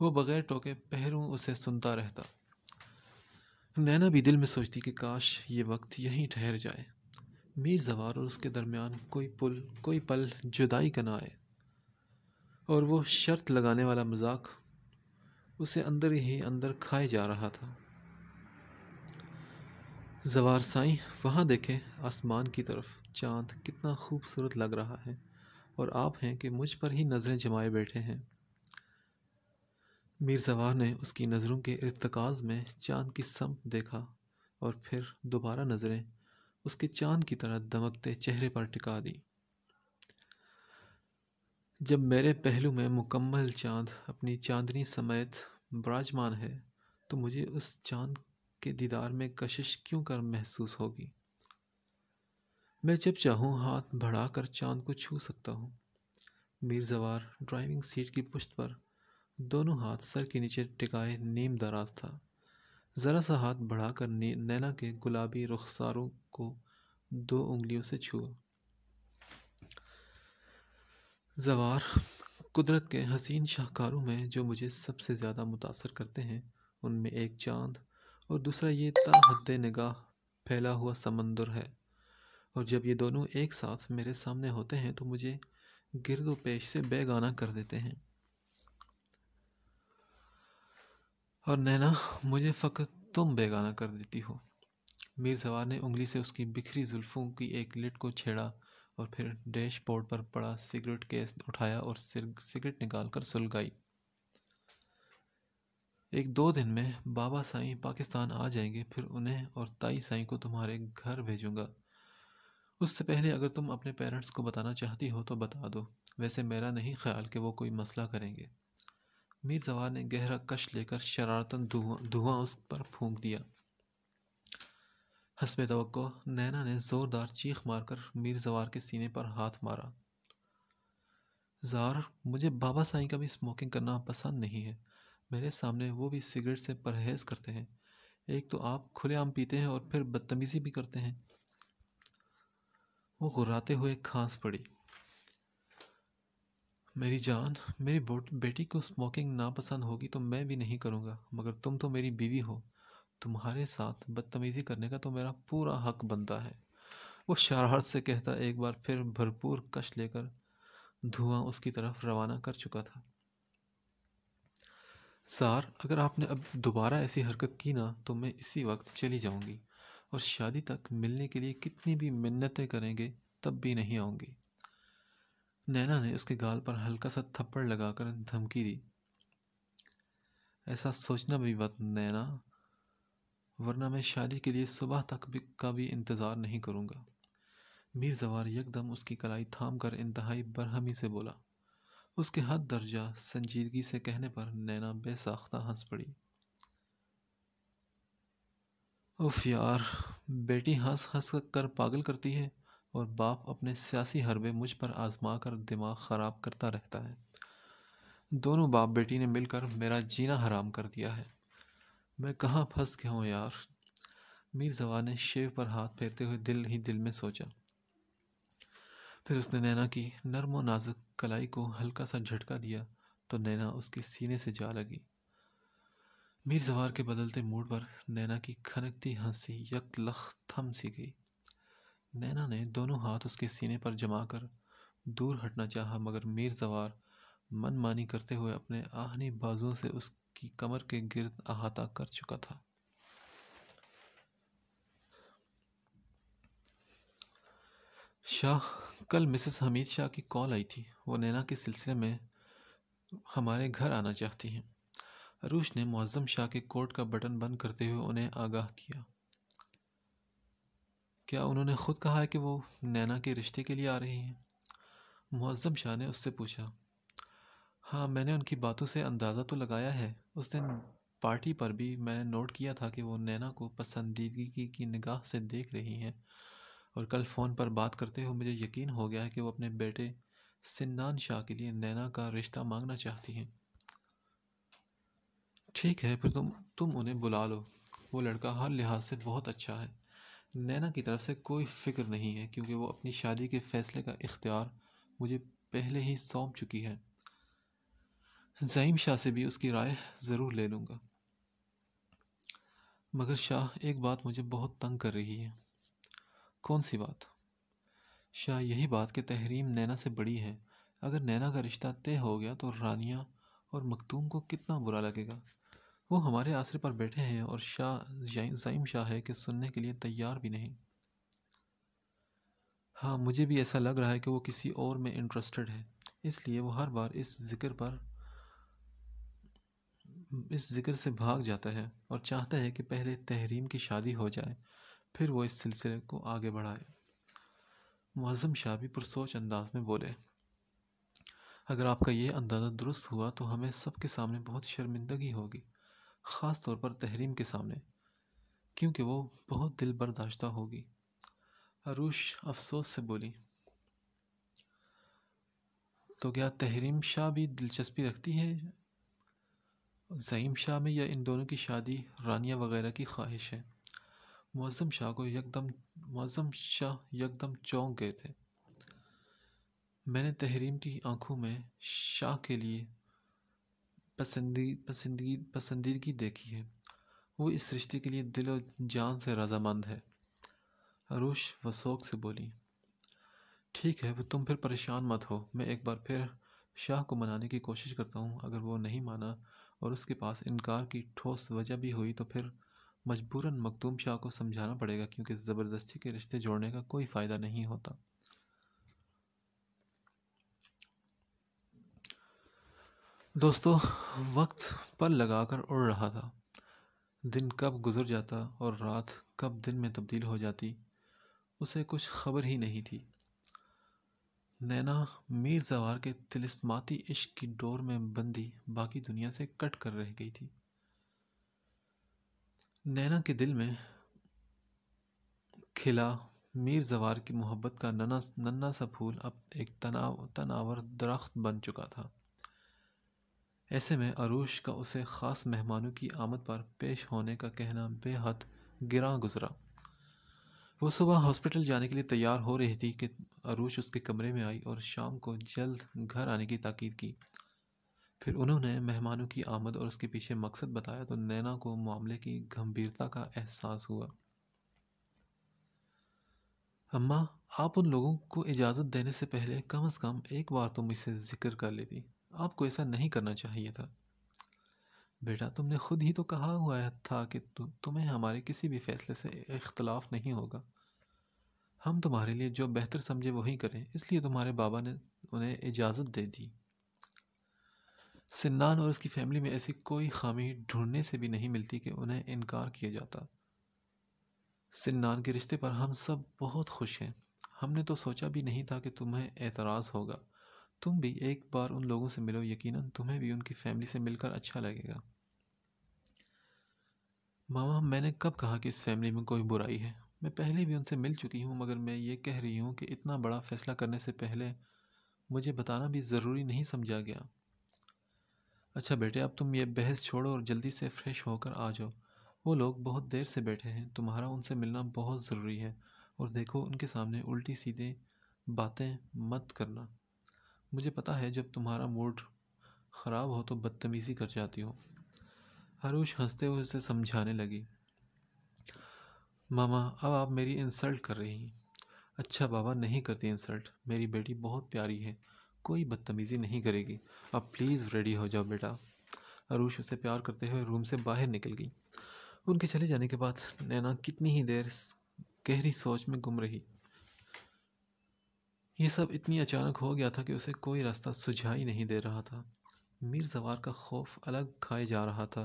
वो बगैर टोके पहरू उसे सुनता रहता नैना भी दिल में सोचती कि काश ये वक्त यहीं ठहर जाए मीर जवार और उसके दरमियान कोई पुल कोई पल जुदाई का ना आए और वो शर्त लगाने वाला मजाक उसे अंदर ही अंदर खाए जा रहा था साई वहाँ देखें आसमान की तरफ चांद कितना खूबसूरत लग रहा है और आप हैं कि मुझ पर ही नज़रें जमाए बैठे हैं मीर जवार ने उसकी नज़रों के इरतकाज़ में चांद की सम देखा और फिर दोबारा नज़रें उसके चांद की तरह दमकते चेहरे पर टिका दी जब मेरे पहलू में मुकम्मल चांद अपनी चांदनी समेत विराजमान है तो मुझे उस चांद के दीदार में कशिश क्यों कर महसूस होगी मैं जब चाहूँ हाथ बढ़ाकर चांद को छू सकता हूँ मीर जवार ड्राइविंग सीट की पुश्त पर दोनों हाथ सर के नीचे टिकाए नीम दराज था ज़रा सा हाथ बढ़ाकर नैना के गुलाबी रुखसारों को दो उंगलियों से छुआ जवार कुदरत के हसीन शाहकारों में जो मुझे सबसे ज़्यादा मुतासर करते हैं उनमें एक चांद और दूसरा ये हद निगाह फैला हुआ समंदर है और जब ये दोनों एक साथ मेरे सामने होते हैं तो मुझे गिरदो पेश से बेगाना कर देते हैं और नैना मुझे फ़क्र तुम बेगाना कर देती हो मीर सवार ने उंगली से उसकी बिखरी जुल्फ़ों की एक लिट को छेड़ा और फिर डैशबोर्ड पर पड़ा सिगरेट केस उठाया और सिगरेट निकाल कर सुलगाई एक दो दिन में बाबा साईं पाकिस्तान आ जाएंगे फिर उन्हें और ताई साईं को तुम्हारे घर भेजूंगा उससे पहले अगर तुम अपने पेरेंट्स को बताना चाहती हो तो बता दो वैसे मेरा नहीं ख्याल कि वो कोई मसला करेंगे मीर जवार ने गहरा कश लेकर शरारतन धुआं उस पर फूंक दिया हसब तो नैना ने ज़ोरदार चीख मारकर मीर जवार के सीने पर हाथ मारा जार मुझे बाबा साईं का भी स्मोकिंग करना पसंद नहीं है मेरे सामने वो भी सिगरेट से परहेज़ करते हैं एक तो आप खुलेआम पीते हैं और फिर बदतमीज़ी भी करते हैं वो घुराते हुए खांस पड़ी मेरी जान मेरी बेटी को स्मोकिंग नापसंद होगी तो मैं भी नहीं करूँगा मगर तुम तो मेरी बीवी हो तुम्हारे साथ बदतमीज़ी करने का तो मेरा पूरा हक बनता है वो शरारत से कहता एक बार फिर भरपूर कश लेकर धुआं उसकी तरफ रवाना कर चुका था सार अगर आपने अब दोबारा ऐसी हरकत की ना तो मैं इसी वक्त चली जाऊंगी और शादी तक मिलने के लिए कितनी भी मिन्नतें करेंगे तब भी नहीं आऊंगी नैना ने उसके गाल पर हल्का सा थप्पड़ लगाकर धमकी दी ऐसा सोचना भी मत नैना वरना मैं शादी के लिए सुबह तक भी का भी इंतज़ार नहीं करूँगा मीर जवार यकदम उसकी कलाई थाम कर इंतहाई बरहमी से बोला उसके हद दर्जा संजीदगी से कहने पर नैना बेसाख्ता हंस पड़ी उफ यार बेटी हंस हंस कर पागल करती है और बाप अपने सियासी हरबे मुझ पर आजमा कर दिमाग ख़राब करता रहता है दोनों बाप बेटी ने मिलकर मेरा जीना हराम कर दिया है मैं कहाँ फंस गया हूँ यार मीर जवा ने शेव पर हाथ फेरते हुए दिल ही दिल में सोचा फिर उसने नैना की नरम व नाजुक कलाई को हल्का सा झटका दिया तो नैना उसके सीने से जा लगी मीर जवार के बदलते मूड पर नैना की खनकती हंसी लख थम सी गई नैना ने दोनों हाथ उसके सीने पर जमा कर दूर हटना चाहा मगर मीर जवार मनमानी करते हुए अपने आहनी बाजुओं से उसकी कमर के गिरद अहाता कर चुका था शाह कल मिसेस हमीद शाह की कॉल आई थी वो नैना के सिलसिले में हमारे घर आना चाहती हैं अरूष ने मुआज़म शाह के कोट का बटन बंद करते हुए उन्हें आगाह किया क्या उन्होंने ख़ुद कहा है कि वो नैना के रिश्ते के लिए आ रही हैं मुआज़म शाह ने उससे पूछा हाँ मैंने उनकी बातों से अंदाज़ा तो लगाया है उस दिन पार्टी पर भी मैंने नोट किया था कि वो नैना को पसंदीदगी की निगाह से देख रही हैं और कल फ़ोन पर बात करते हुए मुझे यकीन हो गया है कि वो अपने बेटे सिन्नान शाह के लिए नैना का रिश्ता मांगना चाहती हैं ठीक है फिर तुम तुम उन्हें बुला लो वो लड़का हर लिहाज से बहुत अच्छा है नैना की तरफ से कोई फिक्र नहीं है क्योंकि वो अपनी शादी के फ़ैसले का इख्तियार मुझे पहले ही सौंप चुकी है जहीम शाह से भी उसकी राय ज़रूर ले लूँगा मगर शाह एक बात मुझे बहुत तंग कर रही है कौन सी बात शाह यही बात कि तहरीम नैना से बड़ी है अगर नैना का रिश्ता तय हो गया तो रानिया और मखतूम को कितना बुरा लगेगा वो हमारे आसरे पर बैठे हैं और शाह जाइम शाह है कि सुनने के लिए तैयार भी नहीं हाँ मुझे भी ऐसा लग रहा है कि वो किसी और में इंटरेस्टेड है इसलिए वो हर बार इस जिक्र पर इस जिक्र से भाग जाता है और चाहता है कि पहले तहरीम की शादी हो जाए फिर वो इस सिलसिले को आगे बढ़ाए मुज़म शाह भी पुरसोच अंदाज में बोले अगर आपका ये अंदाज़ा दुरुस्त हुआ तो हमें सबके सामने बहुत शर्मिंदगी होगी ख़ास तौर पर तहरीम के सामने क्योंकि वो बहुत दिल बर्दाश्त होगी अरूश अफसोस से बोली तो क्या तहरीम शाह भी दिलचस्पी रखती है जहीम शाह में या इन दोनों की शादी रानिया वगैरह की ख्वाहिश है मौजम शाह को यकदम मौजम शाह यकदम चौंक गए थे मैंने तहरीम की आंखों में शाह के लिए पसंदी पसंदी पसंदीदगी देखी है वो इस रिश्ते के लिए दिल और जान से रजामंद है अरूश वसोक से बोली ठीक है तुम फिर परेशान मत हो मैं एक बार फिर शाह को मनाने की कोशिश करता हूँ अगर वो नहीं माना और उसके पास इनकार की ठोस वजह भी हुई तो फिर मजबूरन मखदूम शाह को समझाना पड़ेगा क्योंकि ज़बरदस्ती के रिश्ते जोड़ने का कोई फ़ायदा नहीं होता दोस्तों वक्त पर लगाकर उड़ रहा था दिन कब गुजर जाता और रात कब दिन में तब्दील हो जाती उसे कुछ खबर ही नहीं थी नैना मीर जवार के तिलस्माती इश्क की डोर में बंदी बाकी दुनिया से कट कर रह गई थी नैना के दिल में खिला मीर जवार की मोहब्बत का नन्ना नन्ना सा फूल अब एक तनाव तनावर दरख्त बन चुका था ऐसे में अरूश का उसे ख़ास मेहमानों की आमद पर पेश होने का कहना बेहद गिरा गुजरा वो सुबह हॉस्पिटल जाने के लिए तैयार हो रही थी कि अरूश उसके कमरे में आई और शाम को जल्द घर आने की ताकीद की फिर उन्होंने मेहमानों की आमद और उसके पीछे मकसद बताया तो नैना को मामले की गंभीरता का एहसास हुआ अम्मा आप उन लोगों को इजाज़त देने से पहले कम अज़ कम एक बार तो मुझसे ज़िक्र कर लेती आपको ऐसा नहीं करना चाहिए था बेटा तुमने खुद ही तो कहा हुआ था कि तु, तुम्हें हमारे किसी भी फैसले से इख्तलाफ नहीं होगा हम तुम्हारे लिए जो बेहतर समझे वही करें इसलिए तुम्हारे बाबा ने उन्हें इजाज़त दे दी सिन्नान और उसकी फैमिली में ऐसी कोई खामी ढूंढने से भी नहीं मिलती कि उन्हें इनकार किया जाता सिन्नान के रिश्ते पर हम सब बहुत खुश हैं हमने तो सोचा भी नहीं था कि तुम्हें एतराज़ होगा तुम भी एक बार उन लोगों से मिलो यकीनन तुम्हें भी उनकी फैमिली से मिलकर अच्छा लगेगा मामा मैंने कब कहा कि इस फैमिली में कोई बुराई है मैं पहले भी उनसे मिल चुकी हूँ मगर मैं ये कह रही हूँ कि इतना बड़ा फ़ैसला करने से पहले मुझे बताना भी ज़रूरी नहीं समझा गया अच्छा बेटे अब तुम ये बहस छोड़ो और जल्दी से फ्रेश होकर आ जाओ वो लोग बहुत देर से बैठे हैं तुम्हारा उनसे मिलना बहुत ज़रूरी है और देखो उनके सामने उल्टी सीधे बातें मत करना मुझे पता है जब तुम्हारा मूड ख़राब हो तो बदतमीज़ी कर जाती हो हरूश हंसते हुए उसे समझाने लगी मामा अब आप मेरी इंसल्ट कर रही हैं अच्छा बाबा नहीं करती इंसल्ट मेरी बेटी बहुत प्यारी है कोई बदतमीज़ी नहीं करेगी अब प्लीज़ रेडी हो जाओ बेटा अरूश उसे प्यार करते हुए रूम से बाहर निकल गई उनके चले जाने के बाद नैना कितनी ही देर गहरी सोच में गुम रही ये सब इतनी अचानक हो गया था कि उसे कोई रास्ता सुझाई नहीं दे रहा था मीर जवार का खौफ अलग खाए जा रहा था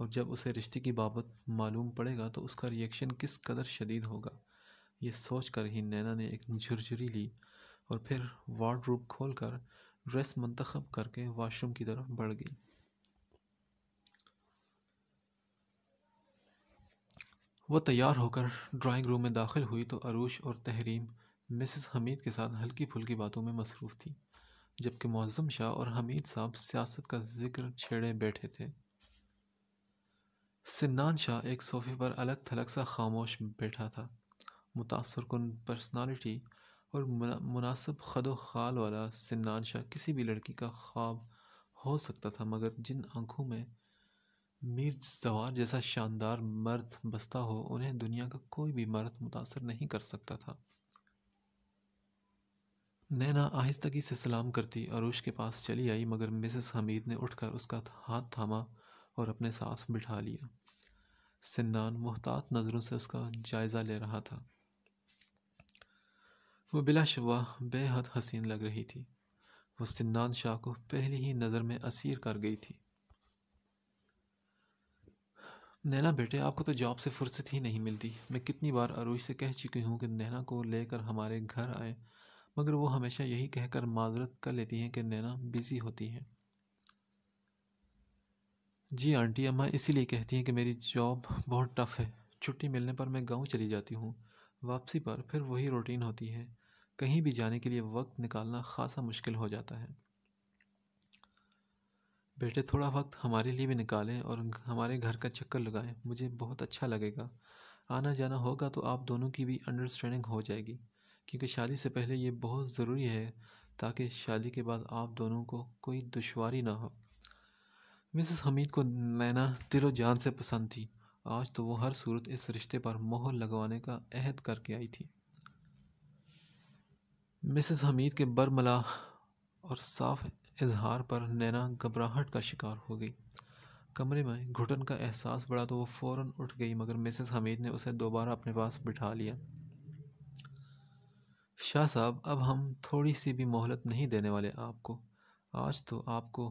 और जब उसे रिश्ते की बाबत मालूम पड़ेगा तो उसका रिएक्शन किस कदर शदीद होगा ये सोच कर ही नैना ने एक झुरझुरी ली और फिर खोल खोलकर ड्रेस मंतखब करके वाशरूम की तरफ बढ़ गई वो तैयार होकर ड्राइंग रूम में दाखिल हुई तो अरूश और तहरीम मिसेस हमीद के साथ हल्की फुल्की बातों में मसरूफ़ थी जबकि मौज़म शाह और हमीद साहब सियासत का जिक्र छेड़े बैठे थे सिन्नान शाह एक सोफे पर अलग थलग सा खामोश बैठा था मुतासरकन पर्सनालिटी और मुनासब ख़द खाल वाला सिन्नान शाह किसी भी लड़की का ख्वाब हो सकता था मगर जिन आँखों में मीर सवार जैसा शानदार मर्द बसता हो उन्हें दुनिया का कोई भी मर्द मुतासर नहीं कर सकता था नैना आहिस्तगी से सलाम करती और के पास चली आई मगर मिसेस हमीद ने उठकर उसका हाथ थामा और अपने साथ बिठा लिया सिन्नान मोहतात नज़रों से उसका जायज़ा ले रहा था वो बिलाशुबा बेहद हसीन लग रही थी वो सिन्नान शाह को पहली ही नज़र में असीर कर गई थी नैना बेटे आपको तो जॉब से फुर्सत ही नहीं मिलती मैं कितनी बार अरूज से कह चुकी हूँ कि नैना को लेकर हमारे घर आए मगर वो हमेशा यही कहकर माजरत कर लेती हैं कि नैना बिज़ी होती हैं जी आंटी अम्मा इसीलिए कहती हैं कि मेरी जॉब बहुत टफ़ है छुट्टी मिलने पर मैं गांव चली जाती हूँ वापसी पर फिर वही रूटीन होती है कहीं भी जाने के लिए वक्त निकालना खासा मुश्किल हो जाता है बेटे थोड़ा वक्त हमारे लिए भी निकालें और हमारे घर का चक्कर लगाएं मुझे बहुत अच्छा लगेगा आना जाना होगा तो आप दोनों की भी अंडरस्टैंडिंग हो जाएगी क्योंकि शादी से पहले ये बहुत ज़रूरी है ताकि शादी के बाद आप दोनों को कोई दुशारी ना हो मिसेस हमीद को नैना दिलो जान से पसंद थी आज तो वो हर सूरत इस रिश्ते पर मोहर लगवाने का अहद करके आई थी मिसेस हमीद के बरमला और साफ इजहार पर नैना घबराहट का शिकार हो गई कमरे में घुटन का एहसास बढ़ा तो वो फ़ौर उठ गई मगर मिसेस हमीद ने उसे दोबारा अपने पास बिठा लिया शाह साहब अब हम थोड़ी सी भी मोहलत नहीं देने वाले आपको आज तो आपको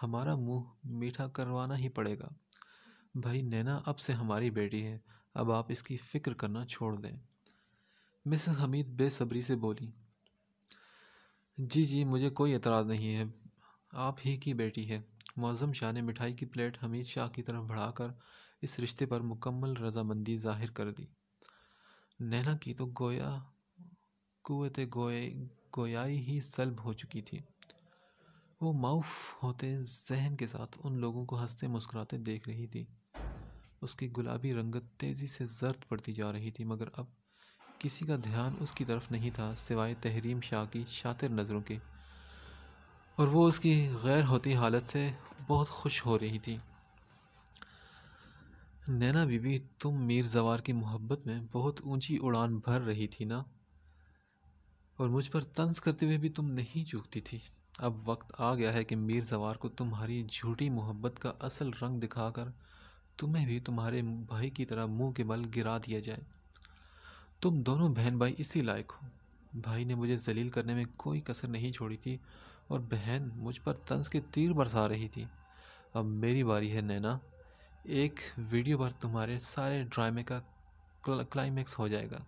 हमारा मुंह मीठा करवाना ही पड़ेगा भाई नैना अब से हमारी बेटी है अब आप इसकी फ़िक्र करना छोड़ दें मिसेस हमीद बेसब्री से बोली जी जी मुझे कोई एतराज़ नहीं है आप ही की बेटी है मौज़म शाह ने मिठाई की प्लेट हमीद शाह की तरफ बढ़ाकर इस रिश्ते पर मुकम्मल रजामंदी जाहिर कर दी नैना की तो गोया कुत गोए गोयाई ही सलब हो चुकी थी वो माउफ होते जहन के साथ उन लोगों को हंसते मुस्कुराते देख रही थी उसकी गुलाबी रंगत तेज़ी से जर्द पड़ती जा रही थी मगर अब किसी का ध्यान उसकी तरफ नहीं था सिवाय तहरीम शाह की शातिर नज़रों के और वो उसकी गैर होती हालत से बहुत खुश हो रही थी नैना बीबी तुम मीर जवार की मोहब्बत में बहुत ऊंची उड़ान भर रही थी ना और मुझ पर तंज करते हुए भी तुम नहीं चूकती थी अब वक्त आ गया है कि मीर जवार को तुम्हारी झूठी मोहब्बत का असल रंग दिखाकर तुम्हें भी तुम्हारे भाई की तरह मुंह के बल गिरा दिया जाए तुम दोनों बहन भाई इसी लायक हो भाई ने मुझे जलील करने में कोई कसर नहीं छोड़ी थी और बहन मुझ पर तंज के तीर बरसा रही थी अब मेरी बारी है नैना एक वीडियो पर तुम्हारे सारे ड्रामे का क्लाइमैक्स हो जाएगा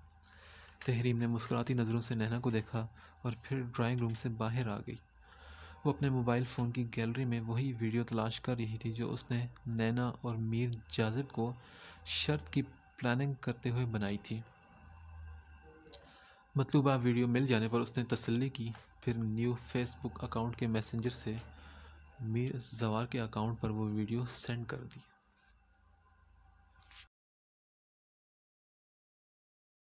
तहरीम ने मुस्कुराती नज़रों से नैना को देखा और फिर ड्राइंग रूम से बाहर आ गई वो अपने मोबाइल फ़ोन की गैलरी में वही वीडियो तलाश कर रही थी जो उसने नैना और मीर जाजिब को शर्त की प्लानिंग करते हुए बनाई थी मतलूबा वीडियो मिल जाने पर उसने तसल्ली की फिर न्यू फेसबुक अकाउंट के मैसेंजर से मीर जवार के अकाउंट पर वो वीडियो सेंड कर दी